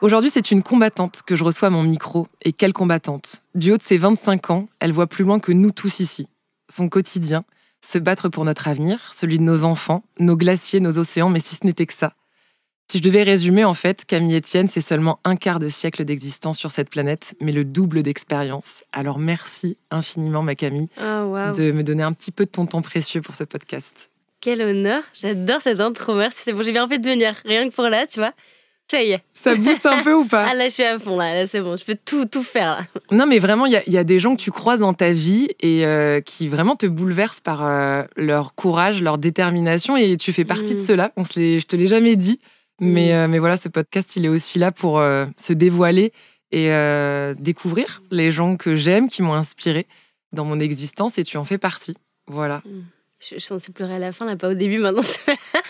Aujourd'hui, c'est une combattante que je reçois à mon micro. Et quelle combattante Du haut de ses 25 ans, elle voit plus loin que nous tous ici. Son quotidien, se battre pour notre avenir, celui de nos enfants, nos glaciers, nos océans, mais si ce n'était que ça. Si je devais résumer, en fait, Camille Etienne, c'est seulement un quart de siècle d'existence sur cette planète, mais le double d'expérience. Alors merci infiniment, ma Camille, ah, de me donner un petit peu de ton temps précieux pour ce podcast. Quel honneur, j'adore cette intro, merci, c'est bon, j'ai bien envie de venir, rien que pour là, tu vois. Ça y est. Ça booste un peu ou pas Ah là, je suis à fond, là, c'est bon, je peux tout, faire. Non, mais vraiment, il y, a, des gens que tu croises dans ta vie et euh, qui vraiment te bouleversent par euh, leur courage, leur détermination, et tu fais partie de mm. cela. là je te l'ai jamais dit, mais, mm. euh, mais voilà, ce podcast, il est aussi là pour se dévoiler et découvrir les gens que j'aime, qui m'ont inspiré dans mon existence, et tu en fais partie. Voilà. Mm. Je, suis censée pleurer à la fin, là, pas au début, maintenant.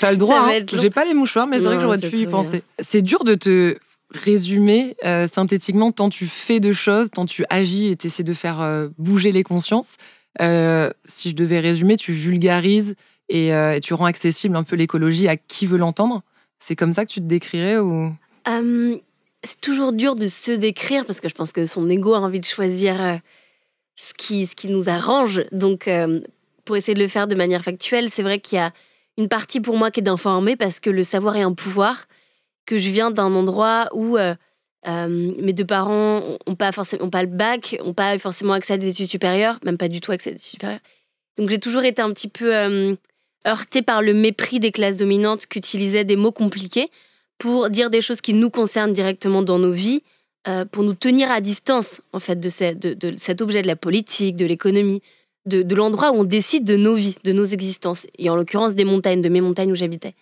T'as le droit, hein. j'ai pas les mouchoirs, mais c'est vrai que j'aurais pu y penser. C'est dur de te résumer euh, synthétiquement tant tu fais de choses, tant tu agis et t'essaies de faire euh, bouger les consciences. Euh, si je devais résumer, tu vulgarises et, tu rends accessible un peu l'écologie à qui veut l'entendre. C'est comme ça que tu te décrirais ou hum, C'est toujours dur de se décrire parce que je pense que son ego a envie de choisir ce, qui, ce qui nous arrange. Donc pour essayer de le faire de manière factuelle, c'est vrai qu'il y a une partie pour moi qui est d'informer parce que le savoir est un pouvoir, que je viens d'un endroit où euh, euh, mes deux parents n'ont pas, forcément, pas le bac, n'ont pas forcément accès à des études supérieures, même pas du tout accès à des études supérieures. Donc j'ai toujours été un petit peu euh, heurtée par le mépris des classes dominantes qui utilisaient des mots compliqués pour dire des choses qui nous concernent directement dans nos vies, pour nous tenir à distance en fait de, de cet objet de la politique, de l'économie, de, l'endroit où on décide de nos vies, de nos existences, et en l'occurrence des montagnes, de mes montagnes où j'habitais.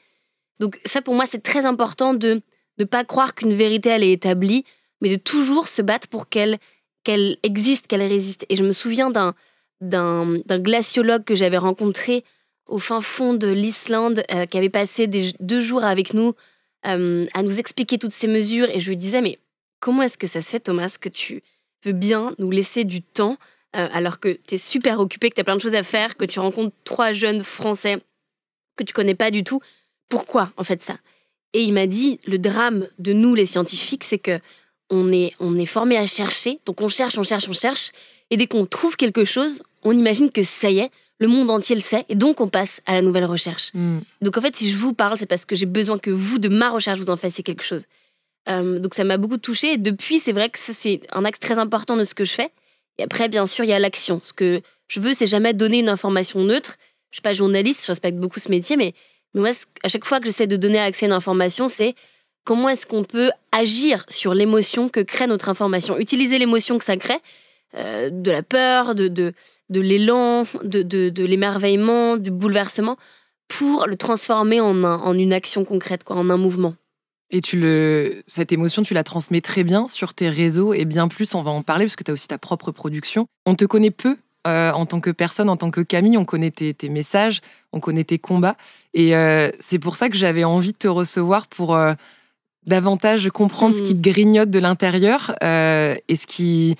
Donc ça, pour moi, c'est très important de ne pas croire qu'une vérité, elle est établie, mais de toujours se battre pour qu'elle qu'elle existe, qu'elle résiste. Et je me souviens d'un, glaciologue que j'avais rencontré au fin fond de l'Islande, euh, qui avait passé deux jours avec nous euh, à nous expliquer toutes ces mesures. Et je lui disais, mais comment est-ce que ça se fait, Thomas, que tu veux bien nous laisser du temps euh, alors que tu es super occupé, que tu as plein de choses à faire, que tu rencontres trois jeunes Français que tu connais pas du tout. Pourquoi en fait ça Et il m'a dit le drame de nous les scientifiques, c'est que on est on est formé à chercher, donc on cherche, on cherche, on cherche, et dès qu'on trouve quelque chose, on imagine que ça y est, le monde entier le sait, et donc on passe à la nouvelle recherche. Hmm. Donc en fait, si je vous parle, c'est parce que j'ai besoin que vous, de ma recherche, vous en fassiez quelque chose. Euh, donc ça m'a beaucoup touchée, et depuis, c'est vrai que c'est un axe très important de ce que je fais. Et après, bien sûr, il y a l'action. Ce que je veux, c'est jamais donner une information neutre. Je ne suis pas journaliste, je respecte beaucoup ce métier, mais, moi, à chaque fois que j'essaie de donner accès à une information, c'est comment est-ce qu'on peut agir sur l'émotion que crée notre information, utiliser l'émotion que ça crée, euh, de la peur, de, l'élan, de, l'émerveillement, du bouleversement, pour le transformer en, en une action concrète, quoi, en un mouvement. Et tu le, cette émotion, tu la transmets très bien sur tes réseaux et bien plus, on va en parler parce que tu as aussi ta propre production. On te connaît peu euh, en tant que personne, en tant que Camille, on connaît tes, messages, on connaît tes combats. Et euh, c'est pour ça que j'avais envie de te recevoir pour euh, davantage comprendre ce qui hmm. te grignote de l'intérieur et ce qui,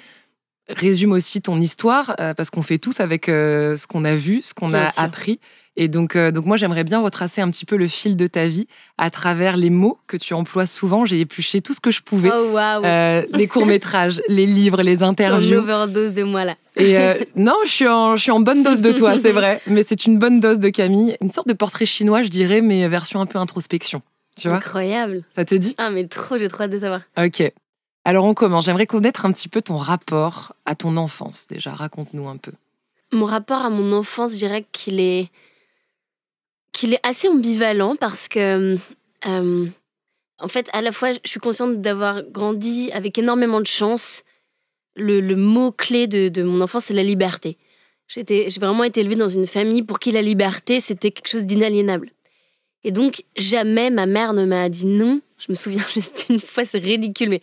résume aussi ton histoire, euh, parce qu'on fait tous avec euh, ce qu'on a vu, ce qu'on a appris. Et donc, euh, donc moi, j'aimerais bien retracer un petit peu le fil de ta vie à travers les mots que tu emploies souvent. J'ai épluché tout ce que je pouvais. Oh, les courts-métrages, les livres, les interviews. Une overdose de moi, là. Et non, je suis, en, je suis en bonne dose de toi, c'est vrai. Mais c'est une bonne dose de Camille. Une sorte de portrait chinois, je dirais, mais version un peu introspection. Tu vois Incroyable. Ça te dit Ah, mais trop, j'ai trop hâte de savoir. Ok. Alors on commence. J'aimerais connaître un petit peu ton rapport à ton enfance déjà. Raconte-nous un peu. Mon rapport à mon enfance, je dirais qu'il est qu'il est assez ambivalent parce que euh, en fait, à la fois, je suis consciente d'avoir grandi avec énormément de chance. Le, mot-clé de, de, mon enfance, c'est la liberté. J'ai vraiment été élevée dans une famille pour qui la liberté, c'était quelque chose d'inaliénable. Et donc, jamais ma mère ne m'a dit non. Je me souviens juste une fois, c'est ridicule, mais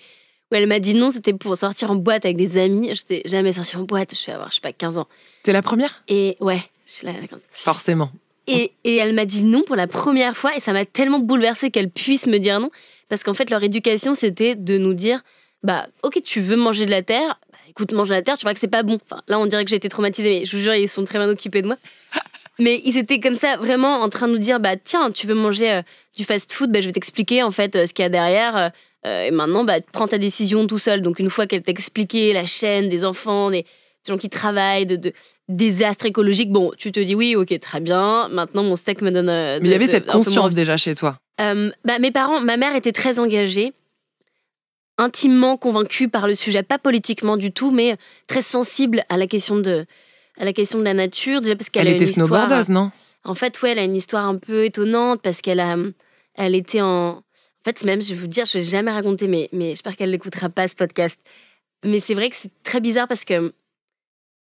où elle m'a dit non, c'était pour sortir en boîte avec des amis. Je n'étais jamais sortie en boîte, je vais avoir, je sais pas, 15 ans. T'es la première Et ouais, je suis la, Forcément. Et, elle m'a dit non pour la première fois, et ça m'a tellement bouleversée qu'elle puisse me dire non, parce qu'en fait, leur éducation, c'était de nous dire bah, ok, tu veux manger de la terre, bah, écoute, mange de la terre, tu vois que c'est pas bon. là, on dirait que j'ai été traumatisée, mais je vous jure, ils sont très bien occupés de moi. Mais ils étaient comme ça, vraiment en train de nous dire bah tiens, tu veux manger euh, du fast-food, bah, je vais t'expliquer en fait euh, ce qu'il y a derrière. Euh, euh, et maintenant, bah, prends ta décision tout seul. Donc, une fois qu'elle t'a expliqué la chaîne des enfants, des, gens qui travaillent, de, de désastres écologiques, bon, tu te dis oui, ok, très bien. Maintenant, mon steak me donne. Euh, mais il y avait cette conscience déjà chez toi. Euh, bah, mes parents, ma mère était très engagée intimement convaincue par le sujet, pas politiquement du tout, mais très sensible à la question de, à la, question de la nature. Déjà parce qu'elle elle était snowboardeuse, non En fait, ouais, elle a une histoire un peu étonnante parce qu'elle a, elle était en, en fait, même, je vais vous dire, je l'ai jamais raconté, mais, mais j'espère qu'elle n'écoutera pas ce podcast. Mais c'est vrai que c'est très bizarre parce que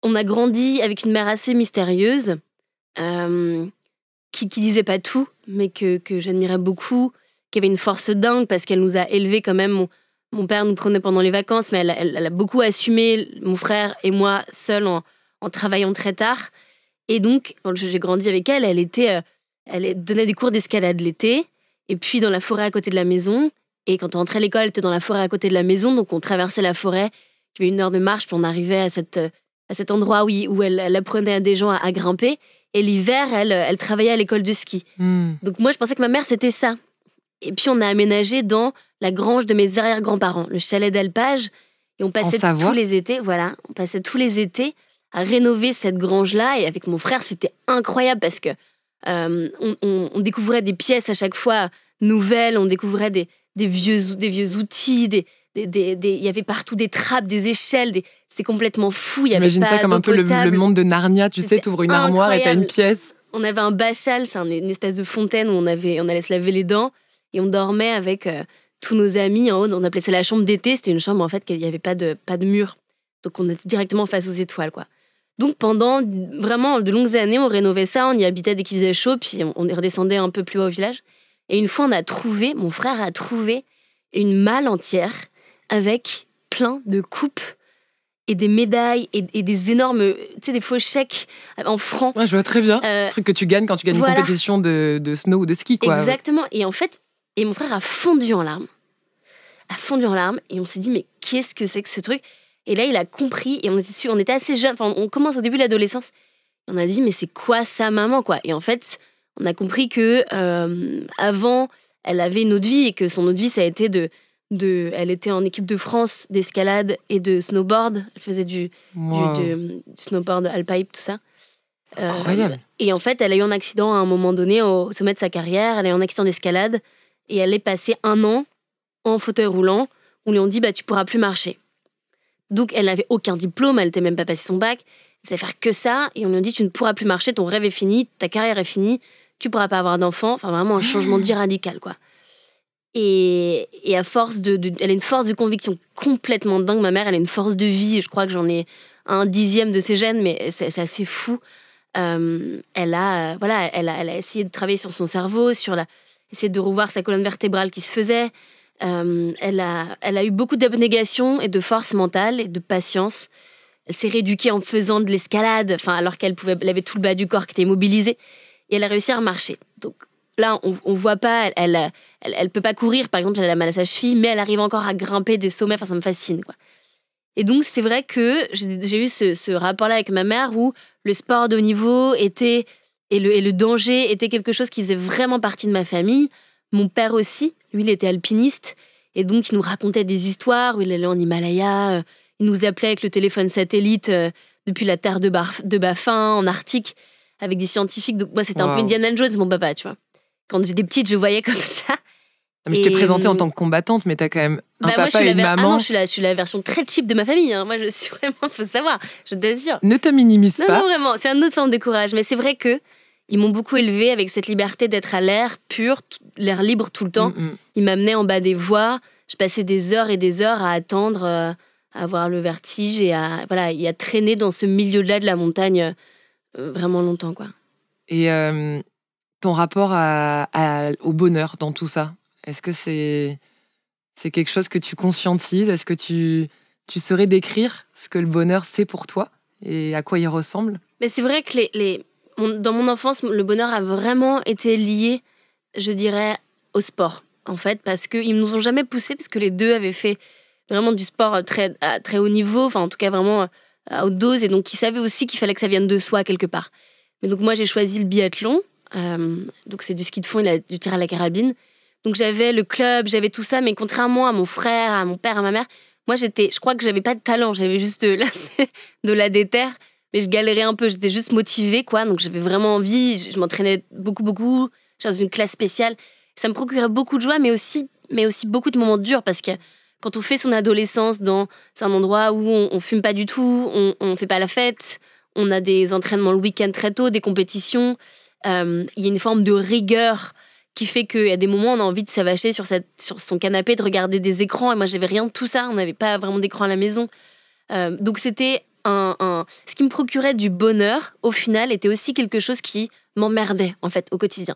on a grandi avec une mère assez mystérieuse, euh, qui, ne disait pas tout, mais que, j'admirais beaucoup, qui avait une force dingue parce qu'elle nous a élevés quand même. Mon, père nous prenait pendant les vacances, mais elle, a beaucoup assumé, mon frère et moi, seuls, en, en travaillant très tard. Et donc, quand j'ai grandi avec elle, elle était, euh, elle donnait des cours d'escalade l'été et puis dans la forêt à côté de la maison. Et quand on entrait à l'école, était dans la forêt à côté de la maison, donc on traversait la forêt. puis une heure de marche, puis on arrivait à, cette, à cet endroit où, où elle, apprenait à des gens à, grimper. Et l'hiver, elle, elle travaillait à l'école de ski. Hmm. Donc moi, je pensais que ma mère, c'était ça. Et puis on a aménagé dans la grange de mes arrière-grands-parents, le chalet d'alpage. Et on passait tous les étés, voilà, on passait tous les étés à rénover cette grange-là. Et avec mon frère, c'était incroyable parce que euh, on, découvrait des pièces à chaque fois nouvelles, on découvrait des, vieux, des vieux outils, il y avait partout des trappes, des échelles, c'était complètement fou. J'imagine ça comme un peu le, monde de Narnia, tu sais, t'ouvres une armoire et t'as une pièce. On avait un bachal, c'est une espèce de fontaine où on, allait se laver les dents et on dormait avec euh, tous nos amis en haut. On appelait ça la chambre d'été, c'était une chambre en fait qu'il n'y avait pas de, pas de mur. Donc on était directement face aux étoiles, quoi. Donc pendant vraiment de longues années, on rénovait ça, on y habitait dès qu'il faisait chaud, puis on redescendait un peu plus haut au village. Et une fois, on a trouvé, mon frère a trouvé une malle entière avec plein de coupes et des médailles et, des énormes, tu sais, des faux chèques en francs. je vois très bien. le euh, truc que tu gagnes quand tu gagnes une compétition de, snow ou de ski, quoi. Exactement. Et en fait, et mon frère a fondu en larmes. A fondu en larmes. Et on s'est dit, mais qu'est-ce que c'est que ce truc et là, il a compris et on était, on était assez jeunes. Enfin, on commence au début de l'adolescence. On a dit, mais c'est quoi sa maman, quoi Et en fait, on a compris que euh, avant, elle avait une autre vie et que son autre vie, ça a été de, de, elle était en équipe de France d'escalade et de snowboard. Elle faisait du, du, de, snowboard alpipe, tout ça. Incroyable. Euh, et en fait, elle a eu un accident à un moment donné au sommet de sa carrière. Elle a eu un accident d'escalade et elle est passée un an en fauteuil roulant. On lui a dit bah tu pourras plus marcher. Donc elle n'avait aucun diplôme, elle n'était même pas passée son bac. Elle savait faire que ça. Et on lui a dit, tu ne pourras plus marcher, ton rêve est fini, ta carrière est finie, tu pourras pas avoir d'enfant. Enfin, vraiment un changement de radical, quoi. Et, à force de, Elle a une force de conviction complètement dingue. Ma mère, elle a une force de vie. Je crois que j'en ai un dixième de ses gènes, mais c'est assez fou. Euh, elle, a, euh, voilà, elle, a, essayé de travailler sur son cerveau, sur la, essayer de revoir sa colonne vertébrale qui se faisait. Euh, elle, a, eu beaucoup d'abnégation et de force mentale et de patience. Elle s'est rééduquée en faisant de l'escalade, enfin, alors qu'elle pouvait, elle avait tout le bas du corps qui était immobilisé. Et elle a réussi à marcher Donc là, on, ne voit pas, elle, ne peut pas courir, par exemple, elle a mal à sa cheville, mais elle arrive encore à grimper des sommets. Enfin, ça me fascine, Et donc, c'est vrai que j'ai eu ce, rapport-là avec ma mère où le sport de haut niveau était, et le, et le danger était quelque chose qui faisait vraiment partie de ma famille. Mon père aussi, lui, il était alpiniste et donc il nous racontait des histoires où il allait en Himalaya, euh, il nous appelait avec le téléphone satellite euh, depuis la terre de, Barf de Baffin, en Arctique, avec des scientifiques. Donc moi, c'était un peu Indiana Jones, mon papa, tu vois. Quand j'étais petite, je voyais comme ça. Ah, mais je t'ai présentée en tant que combattante, mais t'as quand même un bah, papa et une ah maman. Ah je suis, la, je suis la version très cheap de ma famille. Hein. Moi, je suis vraiment, faut savoir, je t'assure. Ne te minimise pas. Non, vraiment, c'est une autre forme de courage. Mais c'est vrai que ils m'ont beaucoup élevé avec cette liberté d'être à l'air pur, l'air libre tout le temps. Mm, mm. Ils m'amenaient en bas des voies. Je passais des heures et des heures à attendre, euh, à avoir le vertige et à, voilà, il a traîner dans ce milieu-là de la montagne euh, vraiment longtemps. quoi. Et euh, ton rapport au bonheur dans tout ça, est-ce que c'est c'est quelque chose que tu conscientises Est-ce que tu, tu saurais décrire ce que le bonheur c'est pour toi et à quoi il ressemble Mais c'est vrai que les dans mon enfance, le bonheur a vraiment été lié, je dirais, au sport, en fait, parce qu'ils ne nous ont jamais poussés, parce que les deux avaient fait vraiment du sport euh, à très haut niveau, enfin, en tout cas, vraiment euh, à haute dose, et donc ils savaient aussi qu'il fallait que ça vienne de soi quelque part. Mais donc, moi, j'ai choisi le biathlon. Euh, donc, c'est du ski de fond et du tir à la carabine. Donc, j'avais le club, j'avais tout ça, mais contrairement à mon frère, à mon père, à ma mère, moi, j'étais, je crois que j'avais pas de talent, j'avais juste de la déterre mais je galérais un peu, j'étais juste motivée, quoi. Donc j'avais vraiment envie, je, m'entraînais beaucoup, beaucoup. J'étais dans une classe spéciale. Ça me procurait beaucoup de joie, mais aussi, mais aussi beaucoup de moments durs parce que quand on fait son adolescence dans un endroit où on, ne fume pas du tout, on, ne fait pas la fête, on a des entraînements le week-end très tôt, des compétitions, euh, il y a une forme de rigueur qui fait qu'il y a des moments on a envie de s'avacher sur, son canapé, de regarder des écrans. Et moi, j'avais rien de tout ça. On n'avait pas vraiment d'écran à la maison. Euh, donc, c'était ce qui me procurait du bonheur, au final, était aussi quelque chose qui m'emmerdait, en fait, au quotidien.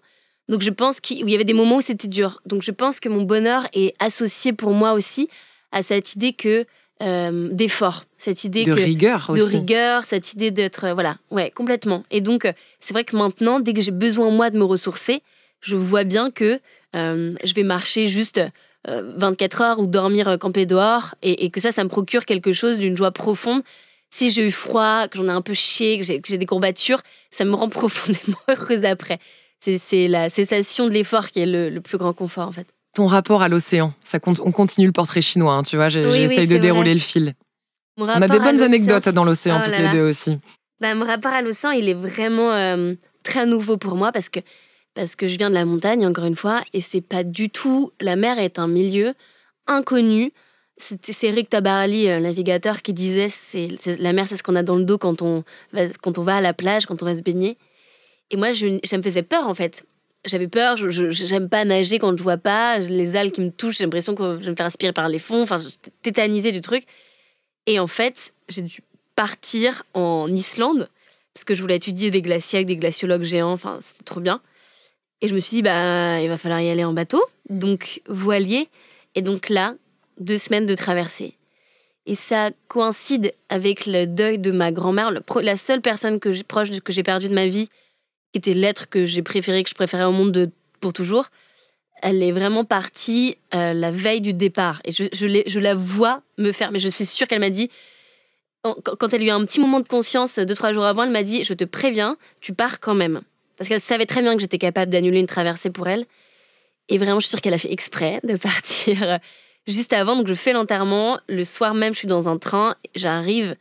Donc je pense qu'il y avait des moments où c'était dur. Donc je pense que mon bonheur est associé pour moi aussi à cette idée que euh, d'effort, cette idée de rigueur rigueur, cette idée d'être euh, voilà, ouais, complètement. Et donc euh, c'est vrai que maintenant, dès que j'ai besoin moi de me ressourcer, je vois bien que je vais marcher juste 24 heures ou dormir campé dehors et, et, que ça, ça me procure quelque chose d'une joie profonde si j'ai eu froid, que j'en ai un peu chié, que j'ai des courbatures, ça me rend profondément heureuse après. C'est la cessation de l'effort qui est le, plus grand confort en fait. Ton rapport à l'océan, ça compte, on continue le portrait chinois, hein, tu vois, j'essaye de dérouler le fil. on a des bonnes anecdotes dans l'océan, oh toutes les deux aussi. Bah, mon rapport à l'océan, il est vraiment euh, très nouveau pour moi parce que, parce que je viens de la montagne, encore une fois, et c'est pas du tout. La mer est un milieu inconnu c'est Rick tabarli le euh, navigateur, qui disait c'est la mer, c'est ce qu'on a dans le dos quand on, va, quand on va à la plage, quand on va se baigner. Et moi, je, ça me faisait peur en fait. J'avais peur, je n'aime pas nager quand je vois pas, les algues qui me touchent, j'ai l'impression que je vais me faire aspirer par les fonds, enfin, je tétanisée du truc. Et en fait, j'ai dû partir en Islande, parce que je voulais étudier des glaciers avec des glaciologues géants, enfin, c'était trop bien. Et je me suis dit, bah, il va falloir y aller en bateau, donc voilier. Et donc là, deux semaines de traversée. Et ça coïncide avec le deuil de ma grand-mère, la seule personne que proche que j'ai perdue de ma vie, qui était l'être que j'ai préféré, que je préférais au monde pour toujours. Elle est vraiment partie euh, la veille du départ. Et je, je, je la vois me faire, mais je suis sûre qu'elle m'a dit, quand elle a eu un petit moment de conscience, deux, trois jours avant, elle m'a dit Je te préviens, tu pars quand même. Parce qu'elle savait très bien que j'étais capable d'annuler une traversée pour elle. Et vraiment, je suis sûre qu'elle a fait exprès de partir juste avant. Donc je fais l'enterrement. Le soir même, je suis dans un train. J'arrive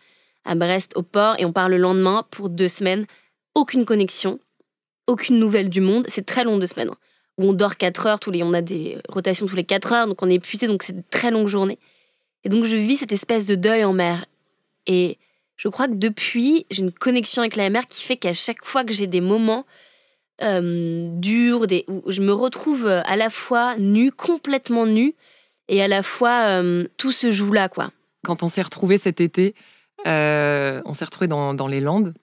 à Brest au port et on part le lendemain pour deux semaines. Aucune connexion, aucune nouvelle du monde. C'est très long deux semaines. Hein. on dort quatre heures, tous les, on a des rotations tous les quatre heures, donc on est épuisé, donc c'est une très longue journée. Et donc je vis cette espèce de deuil en mer. Et je crois que depuis, j'ai une connexion avec la mer qui fait qu'à chaque fois que j'ai des moments euh, durs, où je me retrouve à la fois nue, complètement nue, et à la fois, euh, tout se joue là, quoi. Quand on s'est retrouvé cet été, euh, on s'est retrouvé dans, les Landes.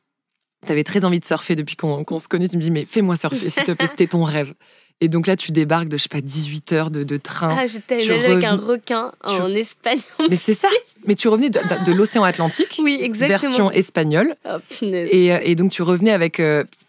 T'avais très envie de surfer depuis qu'on se connaît. Tu me dis, mais fais-moi surfer, s'il te plaît, c'était ton rêve. Et donc là, tu débarques de, je sais pas, 18 heures de, train. Ah, j'étais avec un requin en espagnol. Mais c'est ça. Mais tu revenais de, l'océan Atlantique. Oui, exactement. Version espagnole. Oh, et, euh, et, donc, tu revenais avec.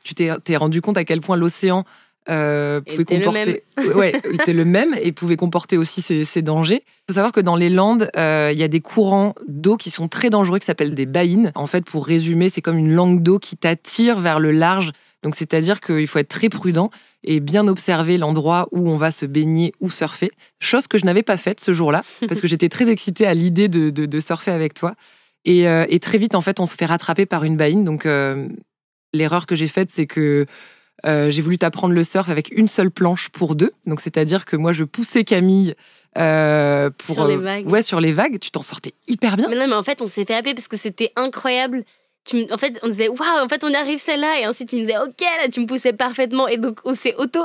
tu t'es rendu compte à quel point l'océan euh, pouvait était comporter, le était le même et pouvait comporter aussi ses, dangers. Il faut savoir que dans les Landes, euh, il y a des courants d'eau qui sont très dangereux qui s'appellent des baïnes. En fait, pour résumer, c'est comme une langue d'eau qui t'attire vers le large. Donc, c'est-à-dire qu'il faut être très prudent et bien observer l'endroit où on va se baigner ou surfer. Chose que je n'avais pas faite ce jour-là parce que j'étais très excitée à l'idée de, surfer avec toi. Et, euh, et, très vite, en fait, on se fait rattraper par une baïne. Donc, l'erreur que j'ai faite, c'est que euh, j'ai voulu t'apprendre le surf avec une seule planche pour deux. Donc, c'est-à-dire que moi, je poussais Camille euh, pour, sur les euh, vagues. ouais, sur les vagues. Tu t'en sortais hyper bien. Mais non, mais en fait, on s'est fait happer parce que c'était incroyable. en fait, on disait, waouh, en fait, on arrive celle-là. Et ensuite, tu me disais, ok, là, tu me poussais parfaitement. Et donc, on s'est auto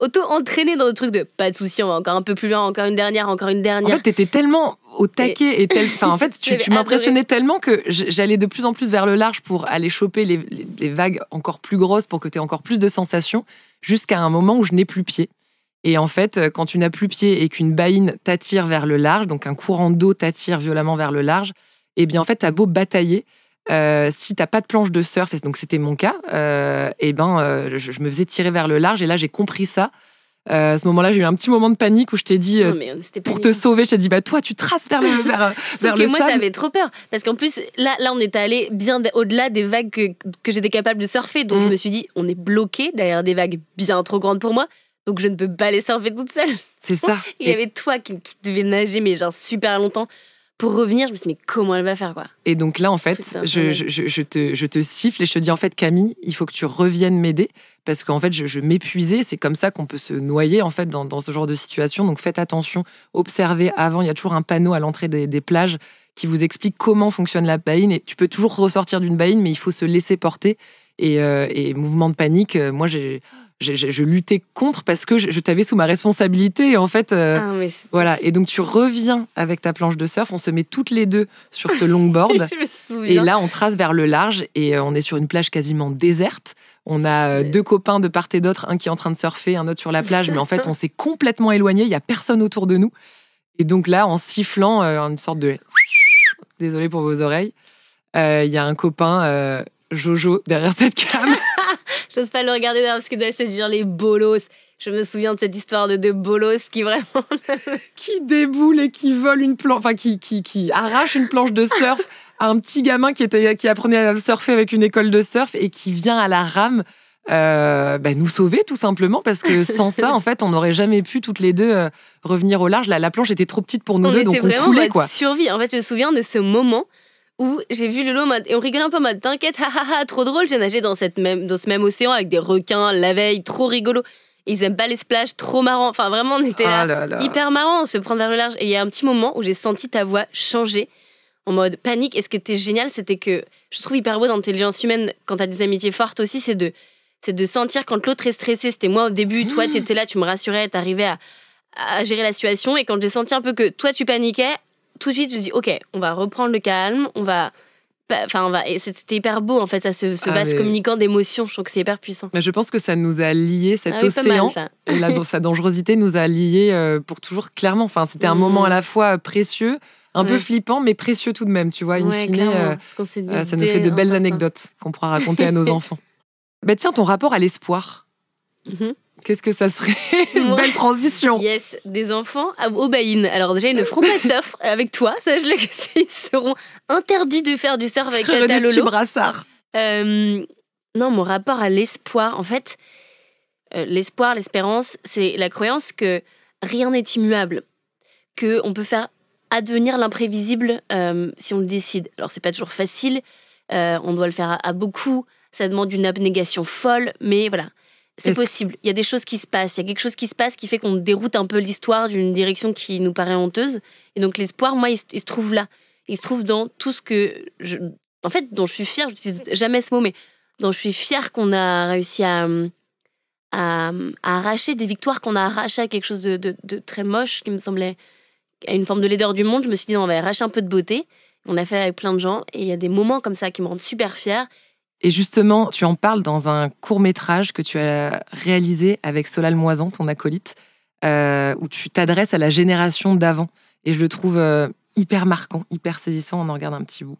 auto entraîné dans le truc de pas de souci, on va encore un peu plus loin, encore une dernière, encore une dernière. En fait, t'étais tellement au taquet et, tel... enfin, en fait, tu, m'impressionnais tellement que j'allais de plus en plus vers le large pour aller choper les, vagues encore plus grosses pour que tu encore plus de sensations jusqu'à un moment où je n'ai plus pied. Et en fait, euh, quand tu n'as plus pied et qu'une baïne t'attire vers le large, donc un courant d'eau t'attire violemment vers le large, eh bien en fait, t'as beau batailler, euh, si t'as pas de planche de surf, et donc c'était mon cas, et euh, eh ben euh, je, me faisais tirer vers le large. Et là, j'ai compris ça. à ce moment-là, j'ai eu un petit moment de panique où je t'ai dit, pour te sauver, je dit, bah toi, tu traces vers le vers, vers que Moi, j'avais trop peur parce qu'en plus, là, là, on était allé bien au-delà des vagues que, j'étais capable de surfer. Donc, je mm. me suis dit, on est bloqué derrière des vagues bien trop grandes pour moi. Donc, je ne peux pas les surfer toute seule. C'est ça. Il y avait toi qui, qui devais nager, mais genre super longtemps pour revenir, je me suis dit, mais comment elle va faire quoi Et donc là, en fait, je, te, siffle et je te dis, en fait, Camille, il faut que tu reviennes m'aider parce qu'en fait, je, m'épuisais. C'est comme ça qu'on peut se noyer en fait dans, ce genre de situation. Donc faites attention, observez avant. Il y a toujours un panneau à l'entrée des, plages qui vous explique comment fonctionne la baïne. Et tu peux toujours ressortir d'une baïne, mais il faut se laisser porter. Et, euh, et mouvement de panique, euh, moi, j'ai je, luttais contre parce que je, t'avais sous ma responsabilité. En fait, euh, ah, voilà. Et donc, tu reviens avec ta planche de surf. On se met toutes les deux sur ce longboard. et là, on trace vers le large et euh, on est sur une plage quasiment déserte. On a euh, deux copains de part et d'autre, un qui est en train de surfer, un autre sur la plage. mais en fait, on s'est complètement éloigné. Il y a personne autour de nous. Et donc là, en sifflant, une sorte de désolé pour vos oreilles, il y a un copain Jojo derrière cette cam. J'ose pas le regarder derrière parce que c'est dire les bolos. Je me souviens de cette histoire de deux bolos qui vraiment. qui déboule et qui vole une planche. Enfin, qui, qui, qui arrache une planche de surf à un petit gamin qui, était, qui apprenait à surfer avec une école de surf et qui vient à la rame. Euh, bah, nous sauver tout simplement parce que sans ça en fait on n'aurait jamais pu toutes les deux euh, revenir au large la, planche était trop petite pour nous deux donc on coulait quoi survie en fait je me souviens de ce moment où j'ai vu le Lolo et on rigolait un peu en mode t'inquiète, trop drôle, j'ai nagé dans, cette même, dans ce même océan avec des requins la veille, trop rigolo. Ils aiment pas les splashes, trop marrant. Enfin, vraiment, on était oh là, hyper marrant, on se prend vers le large. Et il y a un petit moment où j'ai senti ta voix changer en mode panique. Et ce qui était génial, c'était que je trouve hyper beau dans l'intelligence humaine, quand t'as des amitiés fortes aussi, c'est de, c'est de sentir quand l'autre est stressé. C'était moi au début, toi, mmh. tu étais là, tu me rassurais, t'arrivais à, à gérer la situation. Et quand j'ai senti un peu que toi, tu paniquais, tout de suite, je dis, OK, on va reprendre le calme, on va. Enfin, on va... et c'était hyper beau en fait, ça, ce, ce ah, communicant d'émotions. Je trouve que c'est hyper puissant. Mais je pense que ça nous a liés, cet ah océan. là sa dangerosité nous a liés euh, pour toujours, clairement. Enfin, c'était un mm. moment à la fois précieux, un peu flippant, mais précieux tout de même. Tu vois, in euh, euh, ça nous fait de belles anecdotes qu'on pourra raconter à nos enfants. Bah, tiens, ton rapport à l'espoir. Mhm. Qu'est-ce que ça serait Une belle transition. Yes, des enfants au bain. Alors déjà, ils ne feront pas de surf avec toi, je le ils seront interdits de faire du surf avec Le brassard. Euh, non, mon rapport à l'espoir, en fait, euh, l'espoir, l'espérance, c'est la croyance que rien n'est immuable, que on peut faire advenir l'imprévisible euh, si on le décide. Alors c'est pas toujours facile, on doit le faire à beaucoup, ça demande une abnégation folle, mais voilà. C'est possible. Il y a des choses qui se passent. Il y a quelque chose qui se passe qui fait qu'on déroute un peu l'histoire d'une direction qui nous paraît honteuse. Et donc l'espoir, moi, il se, trouve là. Il se trouve dans tout ce que je, en fait, dont je suis fière. Je dis jamais ce mot, mais dont je suis fière qu'on a réussi à, hum, hum, à, arracher des victoires qu'on a arraché à quelque chose de, très moche qui me semblait à une forme de laideur du monde. Je me suis dit, non, on va arracher un peu de beauté. On l'a fait avec plein de gens. Et il y a des moments comme ça qui me rendent super fière. Et justement, tu en parles dans un court métrage que tu as réalisé avec Solal Moisan, ton acolyte, euh, où tu t'adresses à la génération d'avant. Et je le trouve euh, hyper marquant, hyper saisissant. On en regarde un petit bout.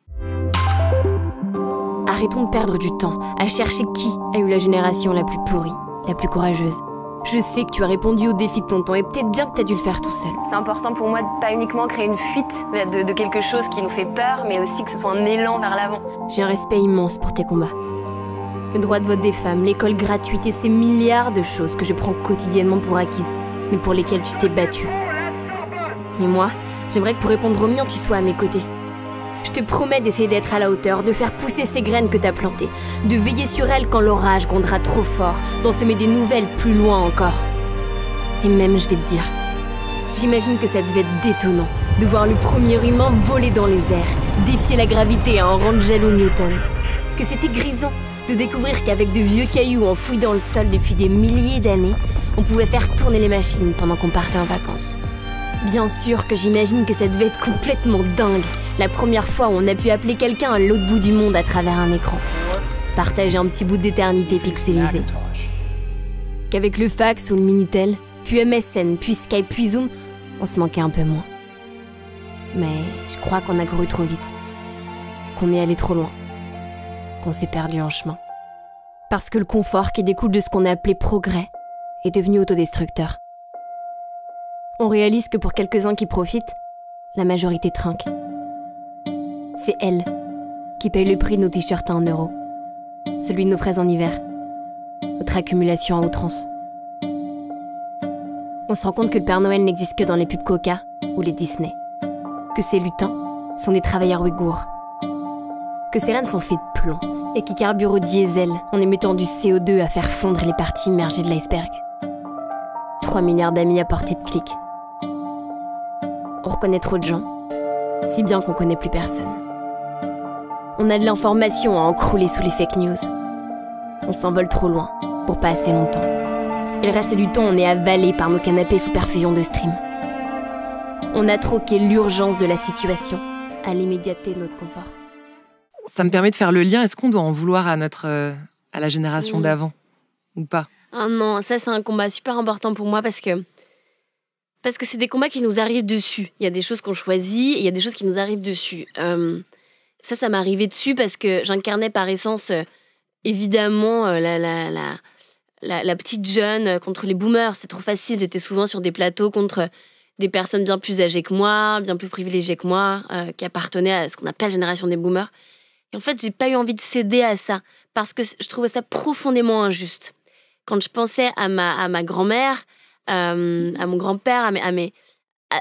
Arrêtons de perdre du temps à chercher qui a eu la génération la plus pourrie, la plus courageuse, je sais que tu as répondu au défi de ton temps et peut-être bien que tu as dû le faire tout seul. C'est important pour moi de pas uniquement créer une fuite de, quelque chose qui nous fait peur, mais aussi que ce soit un élan vers l'avant. J'ai un respect immense pour tes combats. Le droit de vote des femmes, l'école gratuite et ces milliards de choses que je prends quotidiennement pour acquises, mais pour lesquelles tu t'es battue. Mais moi, j'aimerais que pour répondre au mien, tu sois à mes côtés. Je te promets d'essayer d'être à la hauteur, de faire pousser ces graines que t'as plantées, de veiller sur elles quand l'orage grondera trop fort, d'en semer des nouvelles plus loin encore. Et même, je vais te dire, j'imagine que ça devait être détonnant de voir le premier humain voler dans les airs, défier la gravité à en rendre Newton. Que c'était grisant de découvrir qu'avec de vieux cailloux enfouis dans le sol depuis des milliers d'années, on pouvait faire tourner les machines pendant qu'on partait en vacances. Bien sûr que j'imagine que ça devait être complètement dingue. La première fois où on a pu appeler quelqu'un à l'autre bout du monde à travers un écran. Partager un petit bout d'éternité pixelisée. Qu'avec le fax ou le Minitel, puis MSN, puis Skype, puis Zoom, on se manquait un peu moins. Mais je crois qu'on a couru trop vite. Qu'on est allé trop loin. Qu'on s'est perdu en chemin. Parce que le confort qui découle de ce qu'on a appelé progrès est devenu autodestructeur on réalise que pour quelques-uns qui profitent, la majorité trinque. C'est elle qui paye le prix de nos t-shirts en euros. celui de nos fraises en hiver, notre accumulation à outrance. On se rend compte que le Père Noël n'existe que dans les pubs Coca ou les Disney, que ces lutins sont des travailleurs ouïghours, que ces reines sont faites de plomb et qui carburent au diesel en émettant du CO2 à faire fondre les parties immergées de l'iceberg. 3 milliards d'amis à portée de clic on reconnaît trop de gens, si bien qu'on connaît plus personne. On a de l'information à encrouler sous les fake news. On s'envole trop loin pour pas assez longtemps. Et le reste du temps, on est avalé par nos canapés sous perfusion de stream. On a troqué l'urgence de la situation à l'immédiateté de notre confort. Ça me permet de faire le lien. Est-ce qu'on doit en vouloir à notre euh, à la génération d'avant ou pas ah non, ça c'est un combat super important pour moi parce que parce que c'est des combats qui nous arrivent dessus. Il y a des choses qu'on choisit, il y a des choses qui nous arrivent dessus. Euh, ça, ça m'est arrivé dessus parce que j'incarnais par essence, euh, évidemment, euh, la, petite jeune contre les boomers. C'est trop facile. J'étais souvent sur des plateaux contre des personnes bien plus âgées que moi, bien plus privilégiées que moi, qui appartenaient à ce qu'on appelle la génération des boomers. Et en fait, j'ai pas eu envie de céder à ça parce que je trouvais ça profondément injuste. Quand je pensais à ma, à ma grand-mère, euh, à mon grand-père, à, mes,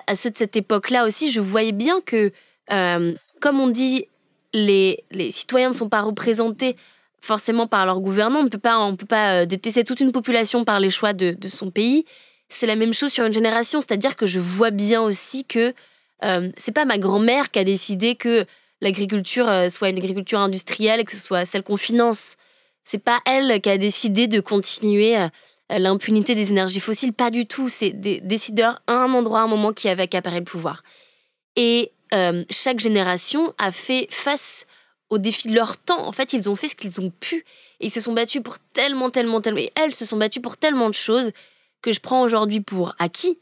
à, ceux de cette époque-là aussi, je voyais bien que, euh, comme on dit, les, les citoyens ne sont pas représentés forcément par leur gouvernants. On ne peut pas, on peut pas euh, détester toute une population par les choix de, son pays. C'est la même chose sur une génération, c'est-à-dire que je vois bien aussi que ce c'est pas ma grand-mère qui a décidé que l'agriculture soit une agriculture industrielle, et que ce soit celle qu'on finance. C'est pas elle qui a décidé de continuer l'impunité des énergies fossiles, pas du tout. C'est des décideurs à un endroit, à un moment, qui avaient accaparé le pouvoir. Et euh, chaque génération a fait face au défi de leur temps. En fait, ils ont fait ce qu'ils ont pu. Et ils se sont battus pour tellement, tellement, tellement. Et elles se sont battues pour tellement de choses que je prends aujourd'hui pour acquis.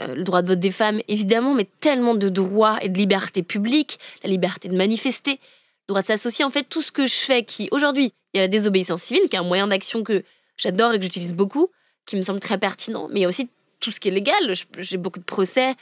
Euh, le droit de vote des femmes, évidemment, mais tellement de droits et de libertés publiques, la liberté de manifester, le droit de s'associer. En fait, tout ce que je fais qui, aujourd'hui, il y a la désobéissance civile, qui est un moyen d'action que j'adore et que j'utilise beaucoup, qui me semble très pertinent. Mais il y a aussi tout ce qui est légal. J'ai beaucoup de procès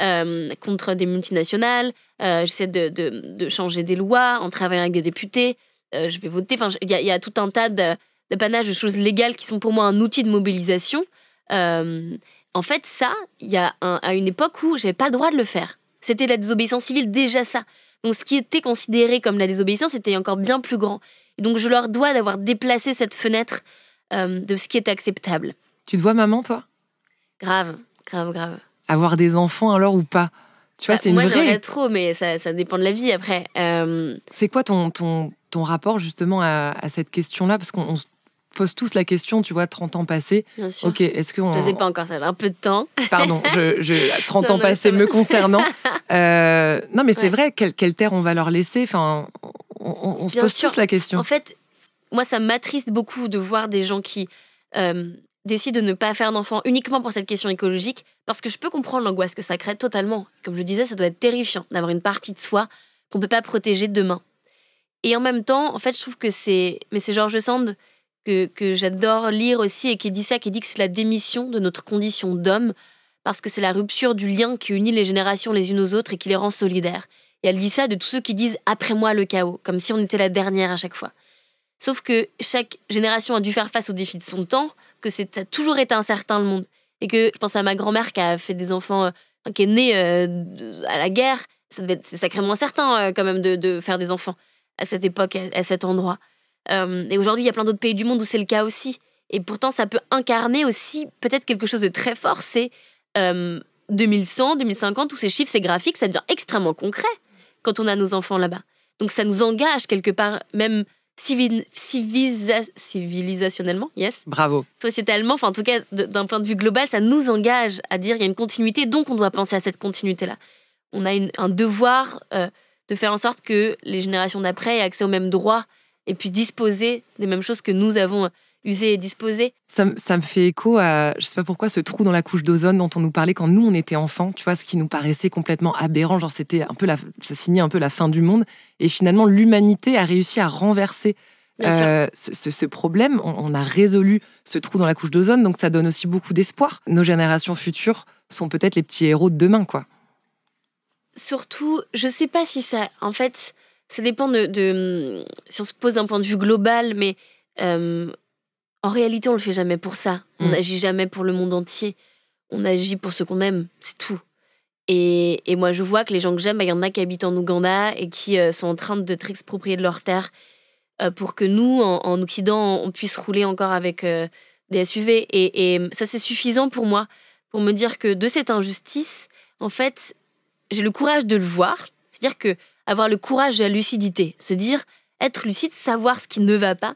euh, contre des multinationales. Euh, j'essaie de, changer des lois en travaillant avec des députés. Euh, je vais voter. Enfin, il y, a tout un tas de, de, de choses légales qui sont pour moi un outil de mobilisation. en fait, ça, il y a à une époque où j'avais pas le droit de le faire. C'était la désobéissance civile, déjà ça. Donc, ce qui était considéré comme la désobéissance était encore bien plus grand. Et donc, je leur dois d'avoir déplacé cette fenêtre euh, de ce qui est acceptable. Tu te vois maman, toi Grave, grave, grave. Avoir des enfants alors ou pas Tu vois, bah, c'est une moi, vraie. Moi, trop, mais ça, dépend de la vie après. Euh, c'est quoi ton, ton, rapport justement à, cette question-là Parce qu'on se pose tous la question, tu vois, 30 ans passés. Bien sûr. est-ce Je ne sais pas encore, ça a un peu de temps. Pardon, je, 30 ans passés me concernant. Euh, non, mais c'est vrai, quelle, terre on va leur laisser Enfin, on, se pose tous la question. En fait, moi, ça m'attriste beaucoup de voir des gens qui euh, décident de ne pas faire d'enfant uniquement pour cette question écologique, parce que je peux comprendre l'angoisse que ça crée totalement. Comme je le disais, ça doit être terrifiant d'avoir une partie de soi qu'on ne peut pas protéger demain. Et en même temps, en fait, je trouve que c'est. Mais c'est Georges Sand que, que j'adore lire aussi et qui dit ça, qui dit que c'est la démission de notre condition d'homme, parce que c'est la rupture du lien qui unit les générations les unes aux autres et qui les rend solidaires. Et elle dit ça de tous ceux qui disent après moi le chaos, comme si on était la dernière à chaque fois. Sauf que chaque génération a dû faire face aux défis de son temps, que ça a toujours été incertain le monde. Et que je pense à ma grand-mère qui a fait des enfants, euh, qui est née euh, à la guerre. Ça devait être sacrément incertain euh, quand même de, faire des enfants à cette époque, à, à cet endroit. et aujourd'hui, il y a plein d'autres pays du monde où c'est le cas aussi. Et pourtant, ça peut incarner aussi peut-être quelque chose de très fort. C'est 2100, 2050, tous ces chiffres, ces graphiques, ça devient extrêmement concret quand on a nos enfants là-bas. Donc ça nous engage quelque part, même civilisationnellement, yes. Bravo. Sociétalement, enfin en tout cas d'un point de vue global, ça nous engage à dire il y a une continuité, donc on doit penser à cette continuité-là. On a un devoir euh, de faire en sorte que les générations d'après aient accès aux mêmes droits et puissent disposer des mêmes choses que nous avons euh, usé et disposé. Ça, me fait écho à, je sais pas pourquoi, ce trou dans la couche d'ozone dont on nous parlait quand nous, on était enfants, tu vois, ce qui nous paraissait complètement aberrant, genre c'était un peu ça signait un peu la fin du monde. Et finalement, l'humanité a réussi à renverser euh, ce, problème. On, a résolu ce trou dans la couche d'ozone, donc ça donne aussi beaucoup d'espoir. Nos générations futures sont peut-être les petits héros de demain, quoi. Surtout, je sais pas si ça, en fait, ça dépend de, si on se pose d'un point de vue global, mais euh, en réalité, on le fait jamais pour ça. On n'agit mm. jamais pour le monde entier. On agit pour ce qu'on aime, c'est tout. Et, moi, je vois que les gens que j'aime, il bah, y en a qui habitent en Ouganda et qui euh, sont en train de s'exproprier de leurs terres euh, pour que nous, en, Occident, on puisse rouler encore avec euh, des SUV. Et, ça, c'est suffisant pour moi, pour me dire que de cette injustice, en fait, j'ai le courage de le voir. C'est-à-dire que avoir le courage et la lucidité, se dire, être lucide, savoir ce qui ne va pas,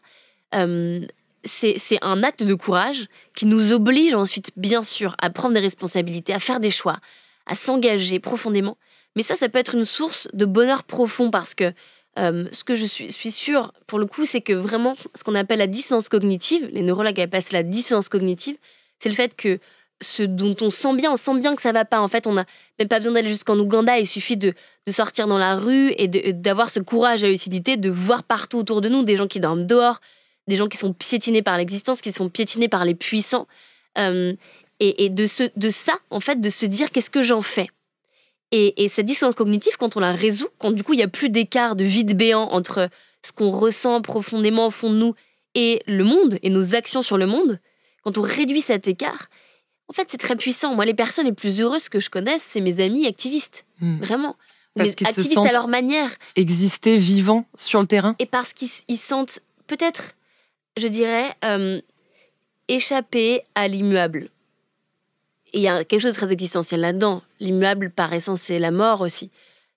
c'est un acte de courage qui nous oblige ensuite, bien sûr, à prendre des responsabilités, à faire des choix, à s'engager profondément. Mais ça, ça peut être une source de bonheur profond parce que euh, ce que je suis, suis sûre, pour le coup, c'est que vraiment, ce qu'on appelle la dissonance cognitive, les neurologues appellent la dissonance cognitive, c'est le fait que ce dont on sent bien, on sent bien que ça va pas. En fait, on n'a même pas besoin d'aller jusqu'en Ouganda. Il suffit de, de, sortir dans la rue et d'avoir ce courage à lucidité de voir partout autour de nous des gens qui dorment dehors, des gens qui sont piétinés par l'existence, qui sont piétinés par les puissants. Euh, et, de, ce, de ça, en fait, de se dire qu'est-ce que j'en fais et, et, cette dissonance cognitive, quand on la résout, quand du coup il n'y a plus d'écart de vide béant entre ce qu'on ressent profondément au fond de nous et le monde et nos actions sur le monde, quand on réduit cet écart, en fait c'est très puissant. Moi, les personnes les plus heureuses que je connaisse, c'est mes amis activistes. Hmm. Vraiment. activistes à leur manière. Exister vivant, sur le terrain. Et parce qu'ils sentent peut-être je dirais, euh, échapper à l'immuable. il y a quelque chose de très existentiel là-dedans. L'immuable, par essence, c'est la mort aussi.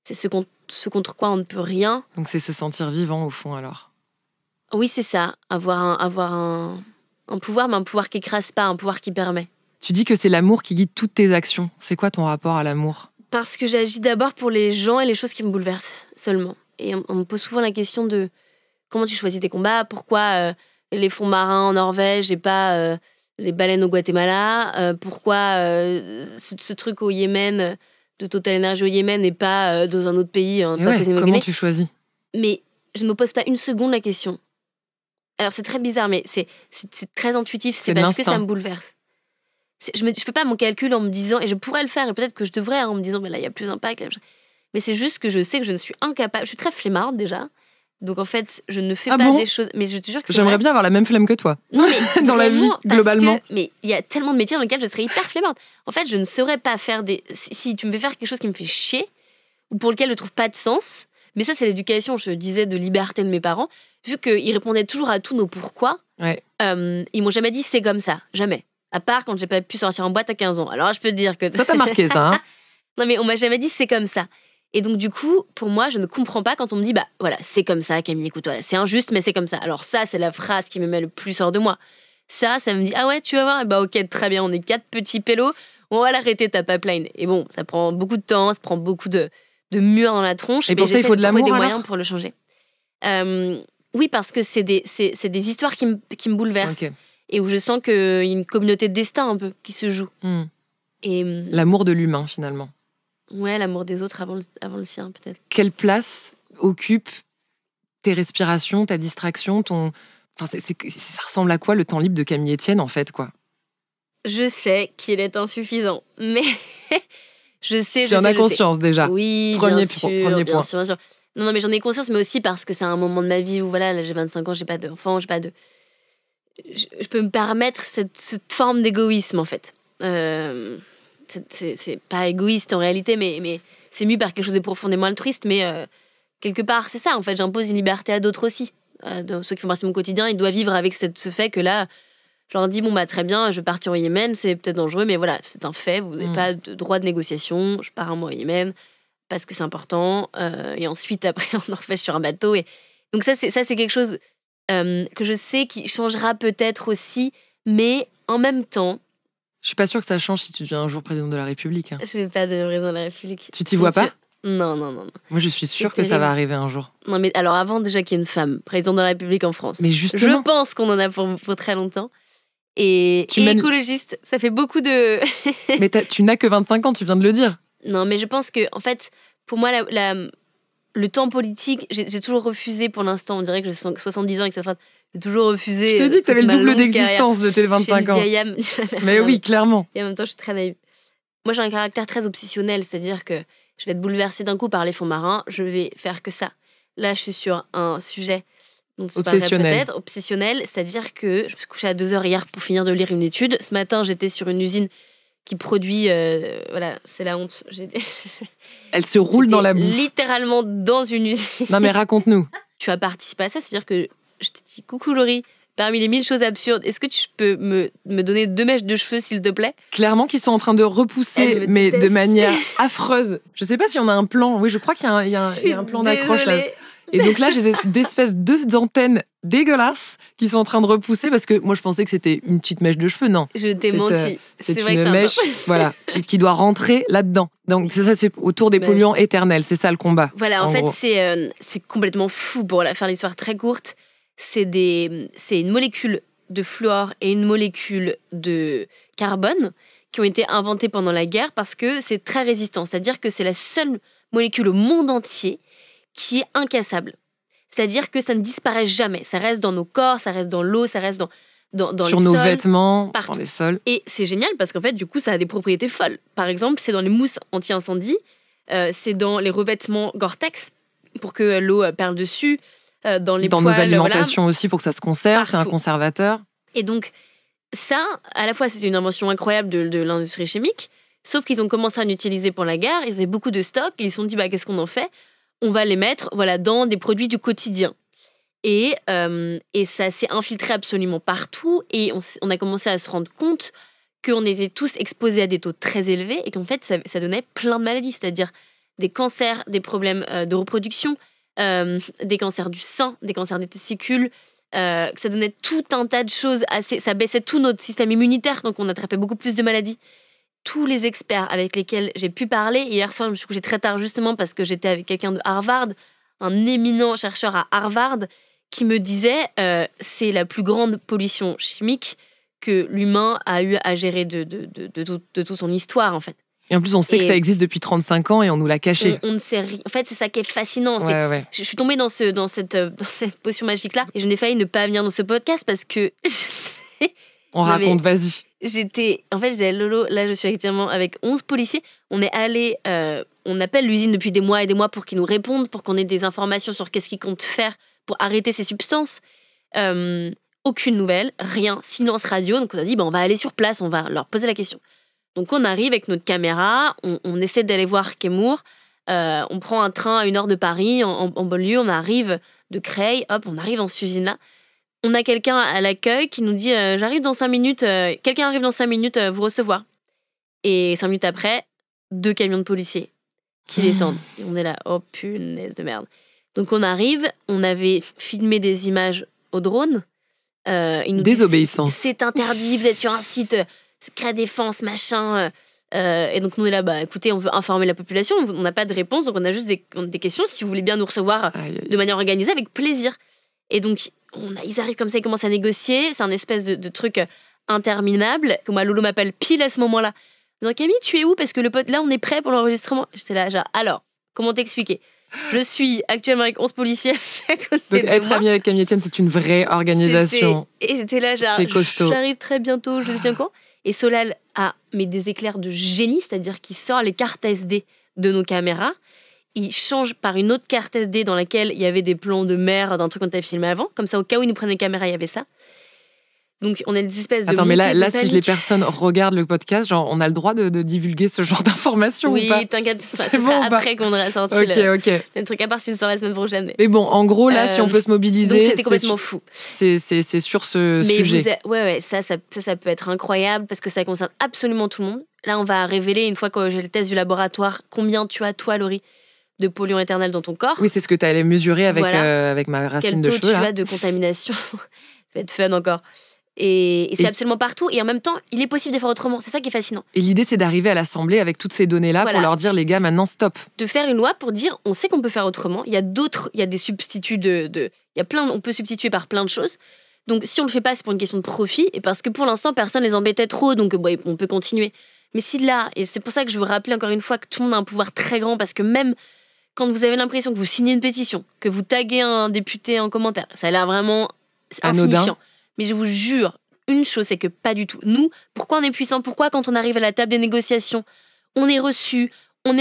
C'est ce, contre, quoi on ne peut rien. Donc c'est se sentir vivant au fond alors. Oui, c'est ça. Avoir un, pouvoir, mais un pouvoir qui écrase pas, un pouvoir qui permet. Tu dis que c'est l'amour qui guide toutes tes actions. C'est quoi ton rapport à l'amour Parce que j'agis d'abord pour les gens et les choses qui me bouleversent seulement. Et on, me pose souvent la question de comment tu choisis tes combats, pourquoi... Euh, les fonds marins en Norvège et pas euh, les baleines au Guatemala euh, Pourquoi euh, ce, truc au Yémen, de Total Energy au Yémen et pas dans un autre pays Comment tu choisis Mais je ne me pose pas une seconde la question. Alors c'est très bizarre, mais c'est très intuitif, c'est parce que ça me bouleverse. Je ne fais pas mon calcul en me disant, et je pourrais le faire, et peut-être que je devrais, hein, en me disant, mais là, il y a plus d'impact. Mais c'est juste que je sais que je ne suis incapable, je suis très flemmarde déjà, donc en fait, je ne fais ah pas des choses. Mais je te jure que J'aimerais bien avoir la même flemme que toi. dans la vie, globalement. mais il y a tellement de métiers dans lesquels je serais hyper flemmarde. En fait, je ne saurais pas faire des. Si, tu me fais faire quelque chose qui me fait chier, ou pour lequel je trouve pas de sens, mais ça, c'est l'éducation, je disais, de liberté de mes parents, vu qu'ils répondaient toujours à tous nos pourquoi. Euh, ils m'ont jamais dit c'est comme ça, jamais. À part quand j'ai pas pu sortir en boîte à 15 ans. Alors je peux te dire que. Ça t'a marqué, ça. Hein non, mais on m'a jamais dit c'est comme ça. Et donc, du coup, pour moi, je ne comprends pas quand on me dit, bah voilà, c'est comme ça, Camille, écoute, c'est injuste, mais c'est comme ça. Alors, ça, c'est la phrase qui me met le plus hors de moi. Ça, ça me dit, ah ouais, tu vas voir, bah ok, très bien, on est quatre petits pélos, on va l'arrêter ta pipeline. Et bon, ça prend beaucoup de temps, ça prend beaucoup de, de murs dans la tronche. Et pour ça, il faut de, l'amour. des moyens pour le changer. Euh, oui, parce que c'est des, des, histoires qui me, qui me bouleversent. Et où je sens qu'il y a une communauté de destin un peu qui se joue. Hmm. Et euh, L'amour de l'humain, finalement. Ouais, l'amour des autres avant le, avant le sien, peut-être. Quelle place occupe tes respirations, ta distraction, ton. Enfin, c'est, ça ressemble à quoi le temps libre de Camille Etienne, en fait, quoi Je sais qu'il est insuffisant, mais je sais. J'en ai conscience déjà. Oui, premier, bien sûr, premier bien point. Sûr, Non, non, mais j'en ai conscience, mais aussi parce que c'est un moment de ma vie où, voilà, j'ai 25 ans, j'ai pas d'enfant, j'ai pas de. Je, peux me permettre cette, cette forme d'égoïsme, en fait. Euh c'est pas égoïste en réalité, mais, mais c'est mu par quelque chose de profondément altruiste, mais euh, quelque part, c'est ça, en fait, j'impose une liberté à d'autres aussi. Euh, ceux qui font partie de mon quotidien, ils doivent vivre avec cette, ce fait que là, je leur dis, bon, bah très bien, je vais partir au Yémen, c'est peut-être dangereux, mais voilà, c'est un fait, vous n'avez mm. pas de droit de négociation, je pars un mois au Yémen, parce que c'est important, euh, et ensuite, après, on en refait sur un bateau. Et... Donc ça, c'est quelque chose que je sais qui changera peut-être aussi, mais en même temps, je suis pas sûre que ça change si tu deviens un jour président de la République. Hein. Je vais pas devenir président de la République. Tu t'y vois pas non, non, non, non, Moi, je suis sûre que ça va arriver un jour. Non, mais alors avant déjà qu'il y ait une femme présidente de la République en France. Mais justement. Je pense qu'on en a pour, très longtemps. Et, tu écologiste, ça fait beaucoup de. mais tu n'as que 25 ans, tu viens de le dire. Non, mais je pense que, en fait, pour moi, la, le temps politique, j'ai toujours refusé pour l'instant. On dirait que j'ai 70 ans et que ça toujours refusé. Je te euh, dis que tu avais le double d'existence de tes 25 ans. Mais oui, clairement. Et en même temps, je suis très naïve. Moi, j'ai un caractère très obsessionnel, c'est-à-dire que je vais être bouleversée d'un coup par les fonds marins, je vais faire que ça. Là, je suis sur un sujet obsessionnel. être obsessionnel, c'est-à-dire que je me suis couchée à 2 heures hier pour finir de lire une étude. Ce matin, j'étais sur une usine qui produit. Euh, voilà, c'est la honte. Elle se roule dans la boue. Littéralement dans une usine. Non, mais raconte-nous. tu as participé à ça, c'est-à-dire que je t'ai dit coucou Laurie. Parmi les mille choses absurdes, est-ce que tu peux me, me donner deux mèches de cheveux, s'il te plaît Clairement qu'ils sont en train de repousser, mais de manière affreuse. Je ne sais pas si on a un plan. Oui, je crois qu'il y, a un plan d'accroche là. Et donc là, j'ai des espèces antennes dégueulasses qui sont en train de repousser parce que moi, je pensais que c'était une petite mèche de cheveux. Non. Je t'ai menti. c'est une mèche voilà, qui doit rentrer là-dedans. Donc, ça, c'est autour des polluants éternels. C'est ça le combat. Voilà, en, fait, c'est euh, c'est complètement fou pour la faire l'histoire très courte c'est une molécule de fluor et une molécule de carbone qui ont été inventées pendant la guerre parce que c'est très résistant. C'est-à-dire que c'est la seule molécule au monde entier qui est incassable. C'est-à-dire que ça ne disparaît jamais. Ça reste dans nos corps, ça reste dans l'eau, ça reste dans, dans, dans Sur nos vêtements, dans les sols. Et c'est génial parce qu'en fait, du coup, ça a des propriétés folles. Par exemple, c'est dans les mousses anti-incendie, euh, c'est dans les revêtements Gore-Tex pour que l'eau euh, perle dessus, euh, dans les dans nos alimentations aussi pour que ça se conserve. C'est un conservateur. Et donc ça, à la fois, c'est une invention incroyable de, de l'industrie chimique. Sauf qu'ils ont commencé à en utiliser pour la guerre. Ils avaient beaucoup de stocks. ils se sont dit bah qu'est-ce qu'on en fait On va les mettre voilà dans des produits du quotidien. Et, euh, et ça s'est infiltré absolument partout. Et on, on a commencé à se rendre compte qu'on était tous exposés à des taux très élevés et qu'en fait, ça, donnait plein de maladies, c'est-à-dire des cancers, des problèmes euh, de reproduction, euh, des cancers du sein, des cancers des testicules, euh, que ça donnait tout un tas de choses, assez, ça baissait tout notre système immunitaire, donc on attrapait beaucoup plus de maladies. Tous les experts avec lesquels j'ai pu parler, hier soir je me suis couché très tard justement parce que j'étais avec quelqu'un de Harvard, un éminent chercheur à Harvard, qui me disait euh, c'est la plus grande pollution chimique que l'humain a eu à gérer de, de, de, tout, de toute son histoire en fait. Et en plus, on sait que ça existe depuis 35 ans et on nous l'a caché. On, ne sait rien. En fait, c'est ça qui est fascinant. Je, suis tombée dans, ce, dans cette, euh, dans cette potion magique-là et je n'ai failli ne pas venir dans ce podcast parce que. on raconte, vas-y. J'étais. En fait, je disais, Lolo, là, je suis actuellement avec 11 policiers. On est allé. Euh, on appelle l'usine depuis des mois et des mois pour qu'ils nous répondent, pour qu'on ait des informations sur qu'est-ce qu'ils comptent faire pour arrêter ces substances. Euh, aucune nouvelle, rien, silence radio. Donc on a dit, bah, on va aller sur place, on va leur poser la question. Donc on arrive avec notre caméra, on, essaie d'aller voir Kemour, euh, on prend un train à une heure de Paris, en, en, banlieue, on arrive de Creil, hop, on arrive en Susina. On a quelqu'un à l'accueil qui nous dit euh, J'arrive dans cinq minutes, euh, quelqu'un arrive dans cinq minutes, vous recevoir. Et cinq minutes après, deux camions de policiers qui ah. descendent. Et on est là, oh punaise de merde. Donc on arrive, on avait filmé des images au drone. Désobéissance. C'est interdit, vous êtes sur un site secret défense, machin. Euh, euh, et donc, nous, on est là, bah, écoutez, on veut informer la population, on n'a pas de réponse, donc on a juste des, des questions. Si vous voulez bien nous recevoir euh, de manière organisée, avec plaisir. Et donc, on a, ils arrivent comme ça, ils commencent à négocier. C'est un espèce de, truc interminable. Que moi, Lolo m'appelle pile à ce moment-là. En disant, Camille, tu es où Parce que le pote, là, on est prêt pour l'enregistrement. J'étais là, genre, alors, comment t'expliquer je suis actuellement avec 11 policiers à côté Donc, être avec Camille Etienne, c'est une vraie organisation. Et j'étais là, genre, j'arrive très bientôt, je suis ah. compte et Solal a mais des éclairs de génie, c'est-à-dire qu'il sort les cartes SD de nos caméras. Il change par une autre carte SD dans laquelle il y avait des plans de mer d'un truc qu'on avait filmé avant. Comme ça, au cas où il nous prenait les caméra, il y avait ça. Donc, on a des espèces de. Attends, mais là, là si les personnes regardent le podcast, genre, on a le droit de, divulguer ce genre d'informations ou pas Oui, t'inquiète, ce sera, après qu'on aura sorti ok. un truc, à part si on sort la semaine prochaine. Mais bon, en gros, là, si on euh, peut se mobiliser. Donc, c'était complètement fou. C'est sur ce mais sujet. ouais, ouais, ça ça, ça, peut être incroyable parce que ça concerne absolument tout le monde. Là, on va révéler, une fois que j'ai le test du laboratoire, combien tu as, toi, Laurie, de polluants éternels dans ton corps. Oui, c'est ce que tu allais mesurer avec, euh, avec ma racine de cheveux. Tu de contamination. ça va être fun encore. Et, c'est absolument partout. Et en même temps, il est possible de faire autrement. C'est ça qui est fascinant. Et l'idée, c'est d'arriver à l'Assemblée avec toutes ces données-là pour leur dire, les gars, maintenant, stop. De faire une loi pour dire, on sait qu'on peut faire autrement. Il y a d'autres, il y a des substituts de, Il y a plein, on peut substituer par plein de choses. Donc, si on le fait pas, c'est pour une question de profit. Et parce que pour l'instant, personne les embêtait trop. Donc, bon, on peut continuer. Mais si là, et c'est pour ça que je veux rappeler encore une fois que tout le monde a un pouvoir très grand, parce que même quand vous avez l'impression que vous signez une pétition, que vous taguez un député en commentaire, ça a l'air vraiment un insignifiant. Mais je vous jure, une chose, c'est que pas du tout. Nous, pourquoi on est puissant Pourquoi quand on arrive à la table des négociations, on est reçu, on,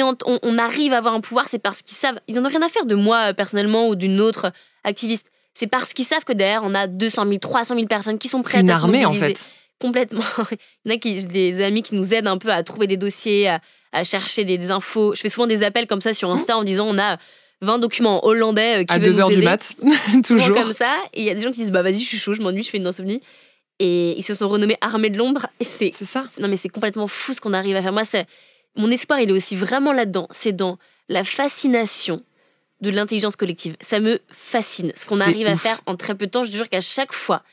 arrive à avoir un pouvoir, c'est parce qu'ils savent, ils n'en ont rien à faire de moi euh, personnellement ou d'une autre euh, activiste. C'est parce qu'ils savent que derrière, on a 200 000, 300 000 personnes qui sont prêtes à se mobiliser. en fait. Complètement. Il y en a qui, des amis qui nous aident un peu à trouver des dossiers, à, chercher des, infos. Je fais souvent des appels comme ça sur Insta en disant on a 20 documents hollandais euh, qui à 2 h du mat, toujours. Comme ça. Et il y a des gens qui disent bah vas-y, je suis chaud, je m'ennuie, je fais une insomnie. Et ils se sont renommés Armée de l'ombre. Et c'est, c'est ça. Non mais c'est complètement fou ce qu'on arrive à faire. Moi, c'est mon espoir, il est aussi vraiment là-dedans. C'est dans la fascination de l'intelligence collective. Ça me fascine ce qu'on arrive à faire en très peu de temps. Je te jure qu'à chaque fois,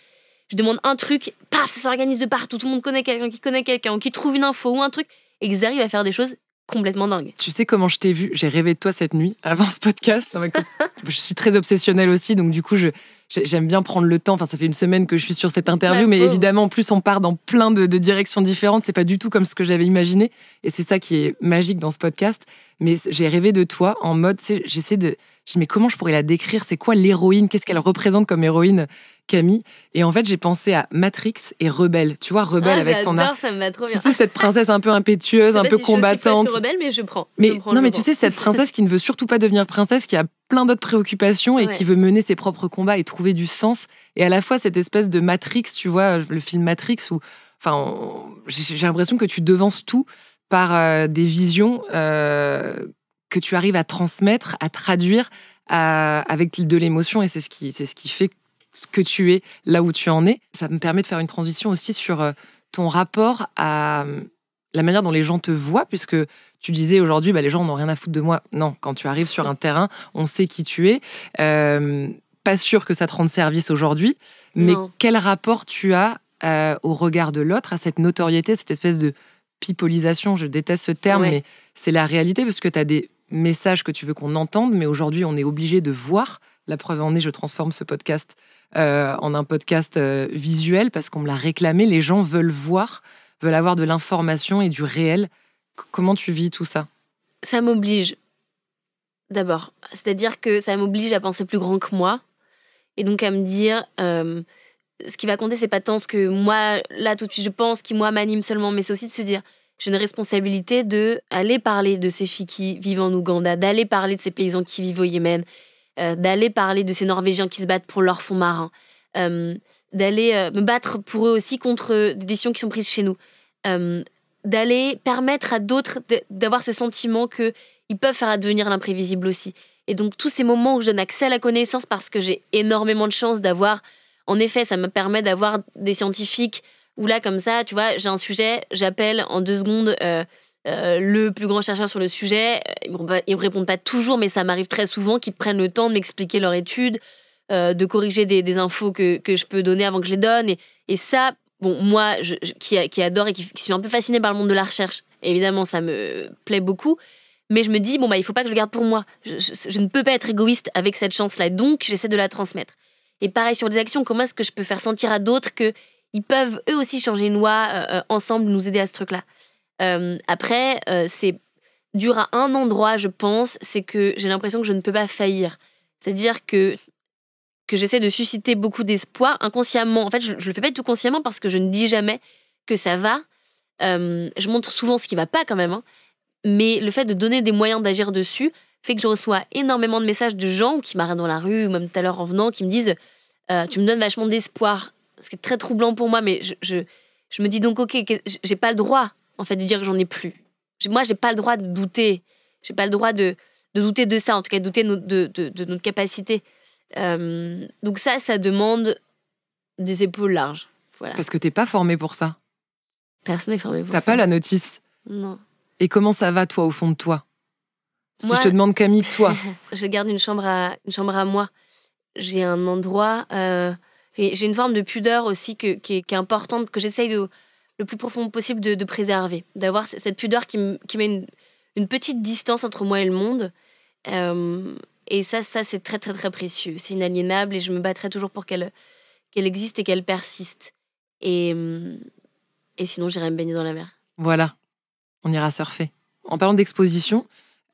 je demande un truc, paf, ça s'organise de partout. Tout le monde connaît quelqu'un qui connaît quelqu'un, qui trouve une info ou un truc, et qu'ils arrivent à faire des choses complètement dingue. Tu sais comment je t'ai vu J'ai rêvé de toi cette nuit avant ce podcast. je suis très obsessionnelle aussi, donc du coup, j'aime bien prendre le temps. Enfin, ça fait une semaine que je suis sur cette interview, mais évidemment, en plus, on part dans plein de, directions différentes. C'est pas du tout comme ce que j'avais imaginé. Et c'est ça qui est magique dans ce podcast. Mais j'ai rêvé de toi en mode, j'essaie de, je mais comment je pourrais la décrire C'est quoi l'héroïne Qu'est-ce qu'elle représente comme héroïne, Camille Et en fait, j'ai pensé à Matrix et Rebelle. Tu vois, Rebelle ah, avec son art. ça me va trop bien. Tu sais, cette princesse un peu impétueuse, un peu combattante. Je suis rebelle, mais je prends. Mais, je prends, non, mais tu sais, cette princesse qui ne veut surtout pas devenir princesse, qui a plein d'autres préoccupations et qui veut mener ses propres combats et trouver du sens. Et à la fois, cette espèce de Matrix, tu vois, le film Matrix où. Enfin, j'ai l'impression que tu devances tout par euh, des visions euh, que tu arrives à transmettre, à traduire avec de l'émotion. Et c'est ce, qui, ce qui fait que tu es là où tu en es. Ça me permet de faire une transition aussi sur euh, ton rapport à hum, la manière dont les gens te voient, puisque tu disais aujourd'hui, bah, les gens n'ont rien à foutre de moi. Non, quand tu arrives sur un terrain, on sait qui tu es. Hum, pas sûr que ça te rende service aujourd'hui, mais quel rapport tu as euh, au regard de l'autre, à cette notoriété, cette espèce de pipolisation, je déteste ce terme, mais c'est la réalité, parce que tu as des message que tu veux qu'on entende, mais aujourd'hui, on est obligé de voir. La preuve en est, je transforme ce podcast euh, en un podcast euh, visuel parce qu'on me l'a réclamé. Les gens veulent voir, veulent avoir de l'information et du réel. comment tu vis tout ça Ça m'oblige, d'abord. C'est-à-dire que ça m'oblige à penser plus grand que moi et donc à me dire. Euh, ce qui va compter, c'est pas tant ce que moi, là, tout de suite, je pense, qui, moi, m'anime seulement, mais c'est aussi de se dire, j'ai une responsabilité de aller parler de ces filles qui vivent en Ouganda, d'aller parler de ces paysans qui vivent au Yémen, euh, d'aller parler de ces Norvégiens qui se battent pour leur fond marin, euh, d'aller euh, me battre pour eux aussi contre des décisions qui sont prises chez nous, d'aller permettre à d'autres d'avoir ce sentiment que ils peuvent faire advenir l'imprévisible aussi. Et donc tous ces moments où je donne accès à la connaissance parce que j'ai énormément de chance d'avoir, en effet, ça me permet d'avoir des scientifiques ou là, comme ça, tu vois, j'ai un sujet, j'appelle en deux secondes euh, euh, le plus grand chercheur sur le sujet. Euh, ils ne me répondent pas toujours, mais ça m'arrive très souvent qu'ils prennent le temps de m'expliquer leur étude, de corriger des, infos que, je peux donner avant que je les donne. Et, ça, bon, moi, qui, adore et qui, suis un peu fascinée par le monde de la recherche, évidemment, ça me plaît beaucoup. Mais je me dis, bon, bah, il faut pas que je le garde pour moi. Je, ne peux pas être égoïste avec cette chance-là. Donc, j'essaie de la transmettre. Et pareil sur les actions, comment est-ce que je peux faire sentir à d'autres que ils peuvent eux aussi changer une loi euh, euh, ensemble, nous aider à ce truc-là. Euh, après, c'est dur à un endroit, je pense, c'est que j'ai l'impression que je ne peux pas faillir. C'est-à-dire que que j'essaie de susciter beaucoup d'espoir inconsciemment. En fait, je, ne le fais pas tout consciemment parce que je ne dis jamais que ça va. je montre souvent ce qui ne va pas quand même, hein. mais le fait de donner des moyens d'agir dessus fait que je reçois énormément de messages de gens qui m'arrêtent dans la rue, ou même tout à l'heure en venant, qui me disent tu me donnes vachement d'espoir ce qui est très troublant pour moi, mais je, je, me dis donc, ok, j'ai pas le droit, en fait, de dire que j'en ai plus. Moi, j'ai pas le droit de douter. J'ai pas le droit de, douter de ça, en tout cas, de douter de, notre capacité. Euh, donc ça, ça demande des épaules larges. Voilà. Parce que t'es pas formé pour ça. Personne n'est formé pour as ça. T'as pas la notice. Non. Et comment ça va, toi, au fond de toi Si moi, je te demande Camille, toi. je garde une chambre à, une chambre à moi. J'ai un endroit... Euh, j'ai une forme de pudeur aussi que, qui, est, importante, que j'essaye le plus profond possible de, préserver. D'avoir cette pudeur qui, met une, petite distance entre moi et le monde. Euh, et ça, ça c'est très, très, très précieux. C'est inaliénable et je me battrai toujours pour qu'elle qu'elle existe et qu'elle persiste. Et, sinon, j'irai me baigner dans la mer. Voilà, on ira surfer. En parlant d'exposition,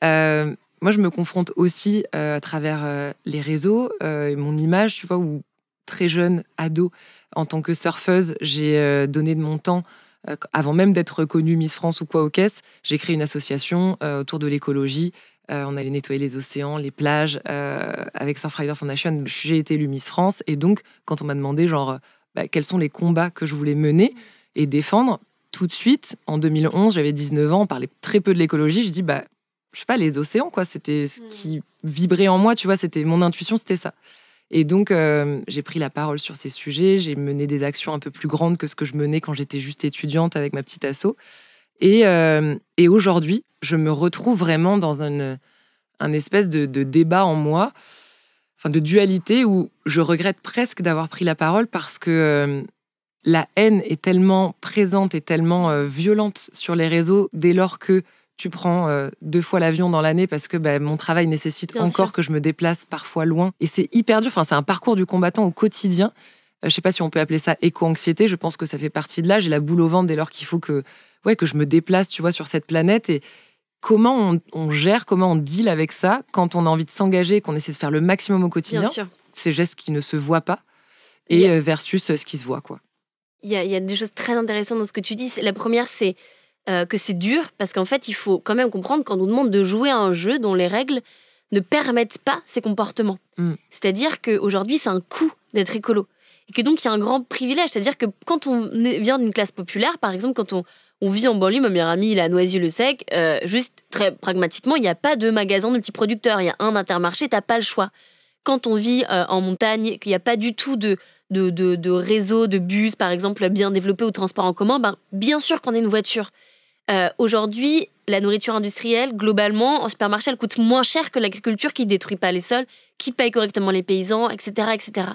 euh, moi, je me confronte aussi euh, à travers les réseaux, euh, mon image, tu vois, où très jeune, ado, en tant que surfeuse, j'ai euh, donné de mon temps euh, avant même d'être reconnue Miss France ou quoi au caisse, j'ai créé une association euh, autour de l'écologie. on allait nettoyer les océans, les plages. avec Surfrider Foundation, j'ai été élue Miss France. Et donc, quand on m'a demandé, genre, bah, quels sont les combats que je voulais mener et défendre, tout de suite, en 2011, j'avais 19 ans, on parlait très peu de l'écologie. Je dis, bah, je sais pas, les océans, quoi. C'était ce hmm. qui vibrait en moi, tu vois, c'était mon intuition, c'était ça. Et donc, euh, j'ai pris la parole sur ces sujets, j'ai mené des actions un peu plus grandes que ce que je menais quand j'étais juste étudiante avec ma petite asso. Et, euh, et aujourd'hui, je me retrouve vraiment dans une, un espèce de, de, débat en moi, enfin de dualité, où je regrette presque d'avoir pris la parole parce que euh, la haine est tellement présente et tellement violente sur les réseaux dès lors que tu prends euh, deux fois l'avion dans l'année parce que bah, mon travail nécessite encore que je me déplace parfois loin. Et c'est hyper dur. Enfin, c'est un parcours du combattant au quotidien. Euh, je sais pas si on peut appeler ça éco-anxiété. Je pense que ça fait partie de là. J'ai la boule au ventre dès lors qu'il faut que, ouais, que je me déplace, tu vois, sur cette planète. Et comment on, gère, comment on deal avec ça quand on a envie de s'engager et qu'on essaie de faire le maximum au quotidien. Ces gestes qui ne se voient pas et euh, versus ce qui se voit, quoi. Il y, a, il y, a des choses très intéressantes dans ce que tu dis. La première, c'est euh, que c'est dur, parce qu'en fait, il faut quand même comprendre qu'on nous demande de jouer à un jeu dont les règles ne permettent pas ces comportements. Mm. C'est-à-dire qu'aujourd'hui, c'est un coût d'être écolo. Et que donc, il y a un grand privilège. C'est-à-dire que quand on vient d'une classe populaire, par exemple, quand on, vit en banlieue, ma meilleure amie, il a Noisy-le-Sec, euh, juste très pragmatiquement, il n'y a pas de magasin de petits Il y a un intermarché, t'as pas le choix. Quand on vit euh, en montagne, qu'il n'y a pas du tout de, de, réseau de bus, par exemple, bien développé ou transport en commun, ben, bien sûr qu'on ait une voiture. Euh, aujourd'hui, la nourriture industrielle, globalement, en supermarché, elle coûte moins cher que l'agriculture qui détruit pas les sols, qui paye correctement les paysans, etc., etc.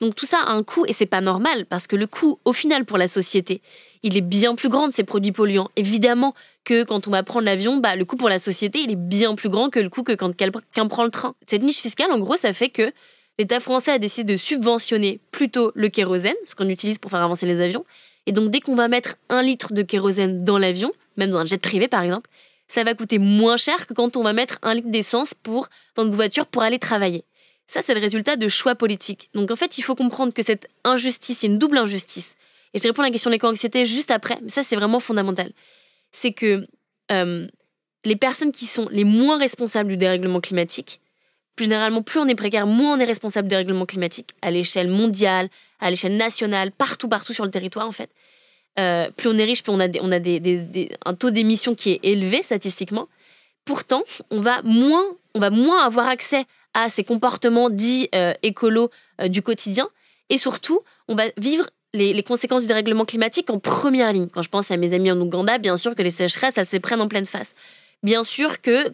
Donc tout ça a un coût et c'est pas normal parce que le coût, au final, pour la société, il est bien plus grand de ces produits polluants. Évidemment que quand on va prendre l'avion, bah, le coût pour la société, il est bien plus grand que le coût que quand quelqu'un prend le train. Cette niche fiscale, en gros, ça fait que l'État français a décidé de subventionner plutôt le kérosène, ce qu'on utilise pour faire avancer les avions. Et donc dès qu'on va mettre un litre de kérosène dans l'avion, même dans un jet privé par exemple, ça va coûter moins cher que quand on va mettre un litre d'essence pour dans une voiture pour aller travailler. Ça, c'est le résultat de choix politiques. Donc en fait, il faut comprendre que cette injustice, c'est une double injustice. Et je réponds à la question de l'éco-anxiété juste après, mais ça, c'est vraiment fondamental. C'est que euh, les personnes qui sont les moins responsables du dérèglement climatique, plus généralement, plus on est précaire, moins on est responsable du dérèglement climatique, à l'échelle mondiale, à l'échelle nationale, partout, partout sur le territoire, en fait. Euh, plus on est riche, plus on a, un taux d'émission qui est élevé statistiquement. Pourtant, on va moins, avoir accès à ces comportements dits euh, écolos euh, du quotidien. Et surtout, on va vivre les, conséquences du dérèglement climatique en première ligne. Quand je pense à mes amis en Ouganda, bien sûr que les sécheresses, elles se prennent en pleine face. Bien sûr que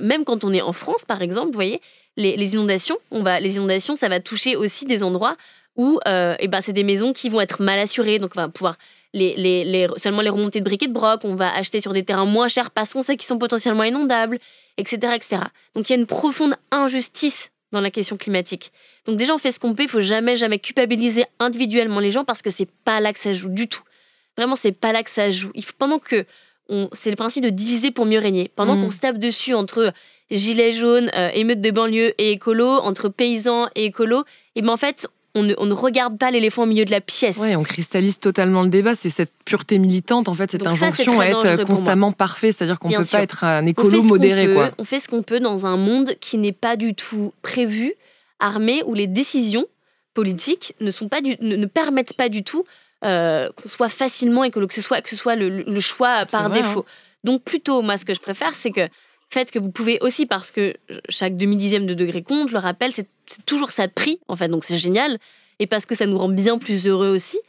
même quand on est en France, par exemple, vous voyez, les, inondations, ça va toucher aussi des endroits où eh ben, c'est des maisons qui vont être mal assurées, donc on va pouvoir les, les, seulement les remontées de briquets de broc, on va acheter sur des terrains moins chers parce qu'on sait qu'ils sont potentiellement inondables, etc., etc. Donc il y a une profonde injustice dans la question climatique. Donc déjà, on fait ce qu'on peut, il faut jamais, jamais culpabiliser individuellement les gens parce que c'est pas là que ça joue du tout. Vraiment, c'est pas là que ça joue. pendant que c'est le principe de diviser pour mieux régner. Pendant mm. qu'on se tape dessus entre euh, gilets jaunes, euh, émeutes de banlieue et écolo, entre paysans et écolo, et ben en fait, on ne, regarde pas l'éléphant au milieu de la pièce. Oui, on cristallise totalement le débat. C'est cette pureté militante, en fait, cette injonction à être constamment parfait. C'est-à-dire qu'on ne peut pas être un écolo modéré. on, fait ce qu'on peut dans un monde qui n'est pas du tout prévu, armé, où les décisions politiques ne, sont pas ne, permettent pas du tout euh, qu'on soit facilement écolo, que ce soit, que soit le, choix par défaut. Hein. Donc plutôt, moi, ce que je préfère, c'est que fait que vous pouvez aussi, parce que chaque demi-dixième de degré compte, je le rappelle, c'est toujours ça de prix, en fait, donc c'est génial, et parce que ça nous rend bien plus heureux aussi.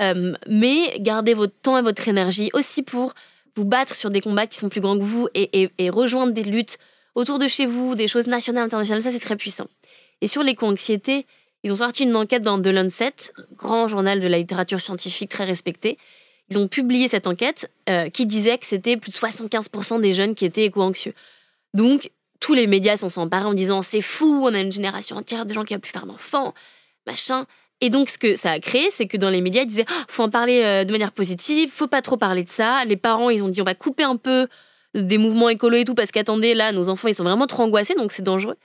Euh, mais gardez votre temps et votre énergie aussi pour vous battre sur des combats qui sont plus grands que vous et, rejoindre des luttes autour de chez vous, des choses nationales, internationales, ça c'est très puissant. Et sur les co-anxiétés, ils ont sorti une enquête dans The Lancet, grand journal de la littérature scientifique très respecté, ils ont publié cette enquête euh, qui disait que c'était plus de 75% des jeunes qui étaient éco-anxieux. Donc, tous les médias s'en sont emparés en disant c'est fou, on a une génération entière de gens qui n'ont plus faire d'enfants, machin. Et donc, ce que ça a créé, c'est que dans les médias, ils disaient il ah, faut en parler euh, de manière positive, faut pas trop parler de ça. Les parents, ils ont dit on va couper un peu des mouvements écolos et tout, parce qu'attendez, là, nos enfants, ils sont vraiment trop angoissés, donc c'est dangereux.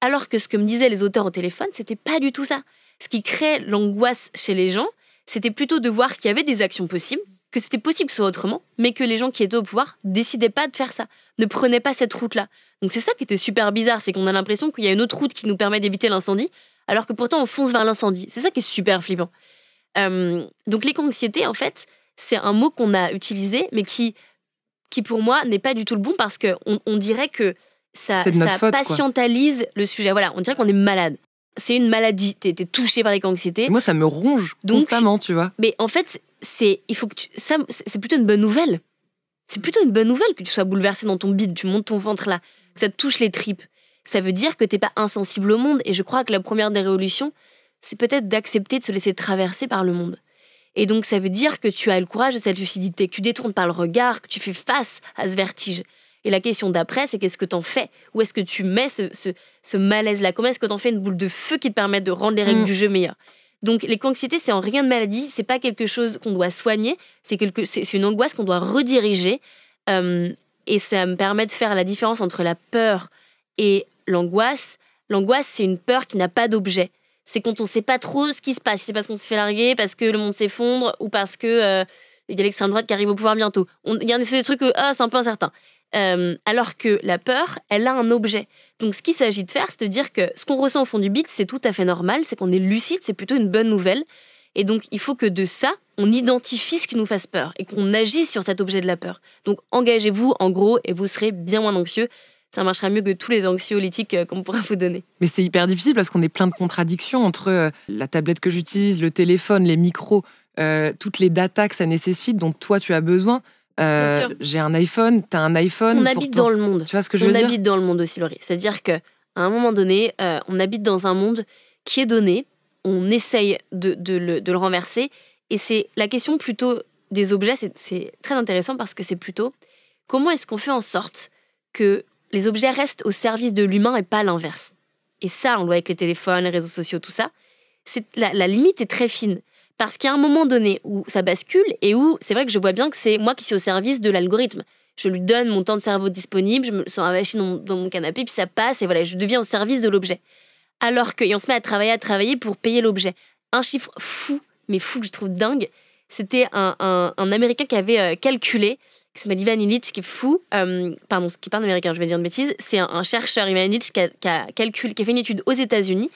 Alors que ce que me disaient les auteurs au téléphone, c'était pas du tout ça. Ce qui crée l'angoisse chez les gens, c'était plutôt de voir qu'il y avait des actions possibles, que c'était possible soit autrement, mais que les gens qui étaient au pouvoir décidaient pas de faire ça, ne prenaient pas cette route-là. Donc c'est ça qui était super bizarre, c'est qu'on a l'impression qu'il y a une autre route qui nous permet d'éviter l'incendie, alors que pourtant on fonce vers l'incendie. C'est ça qui est super flippant. Euh, donc l'éco-anxiété, en fait, c'est un mot qu'on a utilisé, mais qui, qui pour moi n'est pas du tout le bon parce qu'on on dirait que ça, patientalise le sujet. Voilà, on dirait qu'on est malade c'est une maladie. tu es touché par les anxiétés. Moi, ça me ronge Donc, constamment, tu vois. Mais en fait, c'est il faut c'est plutôt une bonne nouvelle. C'est plutôt une bonne nouvelle que tu sois bouleversé dans ton bide, tu montes ton ventre là, que ça te touche les tripes. Ça veut dire que t'es pas insensible au monde. Et je crois que la première des révolutions, c'est peut-être d'accepter de se laisser traverser par le monde. Et donc, ça veut dire que tu as le courage de cette lucidité, que tu détournes par le regard, que tu fais face à ce vertige. Et la question d'après, c'est qu'est-ce que t'en fais Où est-ce que tu mets ce, malaise-là Comment est-ce que t'en fais une boule de feu qui te permet de rendre les règles mm. du jeu meilleures donc les anxiétés, c'est en rien de maladie, c'est pas quelque chose qu'on doit soigner, c'est une angoisse qu'on doit rediriger. Euh, et ça me permet de faire la différence entre la peur et l'angoisse. L'angoisse, c'est une peur qui n'a pas d'objet. C'est quand on ne sait pas trop ce qui se passe. C'est parce qu'on se fait larguer, parce que le monde s'effondre ou parce que euh, il y a l'extrême droite qui arrive au pouvoir bientôt. il y a un espèce de euh, ah, c'est un peu incertain. Euh, alors que la peur, elle a un objet. Donc ce qu'il s'agit de faire, c'est de dire que ce qu'on ressent au fond du bit, c'est tout à fait normal, c'est qu'on est lucide, c'est plutôt une bonne nouvelle. Et donc il faut que de ça, on identifie ce qui nous fasse peur et qu'on agisse sur cet objet de la peur. Donc engagez-vous en gros et vous serez bien moins anxieux. Ça marchera mieux que tous les anxiolytiques euh, qu'on pourra vous donner. Mais c'est hyper difficile parce qu'on est plein de contradictions entre la tablette que j'utilise, le téléphone, les micros euh, toutes les datas que ça nécessite, dont toi tu as besoin. Euh, j'ai un iPhone, t'as un iPhone. On habite dans le monde. Tu vois ce que je veux dire On habite dans le monde aussi, Laurie. C'est-à-dire que à un moment donné, euh, on habite dans un monde qui est donné. On essaye de, le, de le, renverser. Et c'est la question plutôt des objets. C'est très intéressant parce que c'est plutôt comment est-ce qu'on fait en sorte que les objets restent au service de l'humain et pas l'inverse. Et ça, on le voit avec les téléphones, les réseaux sociaux, tout ça. La, la limite est très fine. Parce qu'il y a un moment donné où ça bascule et où c'est vrai que je vois bien que c'est moi qui suis au service de l'algorithme. Je lui donne mon temps de cerveau disponible, je me sens la dans, dans, mon canapé, puis ça passe et voilà, je deviens au service de l'objet. Alors que, se met à travailler, à travailler pour payer l'objet. Un chiffre fou, mais fou que je trouve dingue, c'était un, Américain qui avait euh, calculé qui s'appelle Ivan Illich, qui est fou, euh, pardon, qui un américain, je vais dire une bêtise, c'est un, chercheur, Ivan Illich, qui a, qui, qui a fait une étude aux États-Unis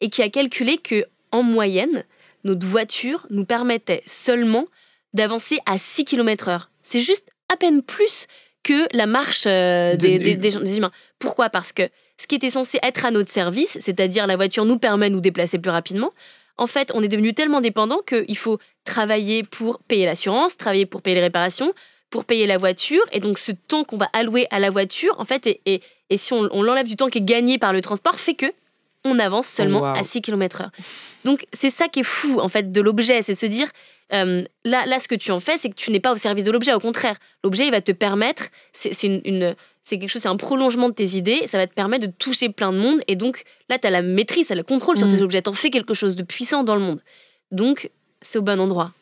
et qui a calculé que en moyenne, notre voiture nous permettait seulement d'avancer à 6 km heure. C'est juste à peine plus que la marche euh, des, des, humains. Pourquoi Parce que ce qui était censé être à notre service, c'est-à-dire la voiture nous permet de nous déplacer plus rapidement, en fait, on est devenu tellement dépendant qu'il faut travailler pour payer l'assurance, travailler pour payer les réparations, pour payer la voiture. Et donc, ce temps qu'on va allouer à la voiture, en fait, et, si on l'enlève du temps qui est gagné par le transport, fait que on avance seulement à 6 km/h. Donc c'est ça qui est fou en fait de l'objet, c'est se dire euh, là, là, ce que tu en fais, c'est que tu n'es pas au service de l'objet. Au contraire, l'objet, il va te permettre, c'est c'est quelque chose, c'est un prolongement de tes idées, ça va te permettre de toucher plein de monde. Et donc là, tu as la maîtrise, tu as le contrôle sur tes mm. objets, tu en fais quelque chose de puissant dans le monde. Donc, c'est au bon endroit.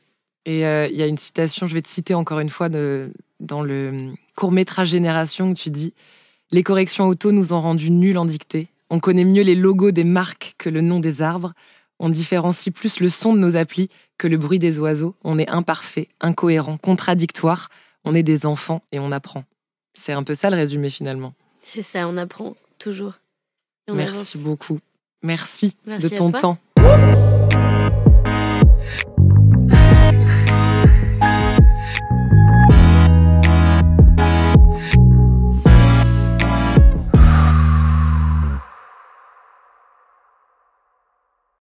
Et il euh, y a une citation, je vais te citer encore une fois, dans le court métrage Génération, où tu dis Les corrections auto nous ont rendu nuls en dictée, on connaît mieux les logos des marques que le nom des arbres. On différencie plus le son de nos applis que le bruit des oiseaux. On est imparfait, incohérent, contradictoire. On est des enfants et on apprend. C'est un peu ça le résumé finalement. C'est ça, on apprend toujours. Merci beaucoup. Merci de ton temps.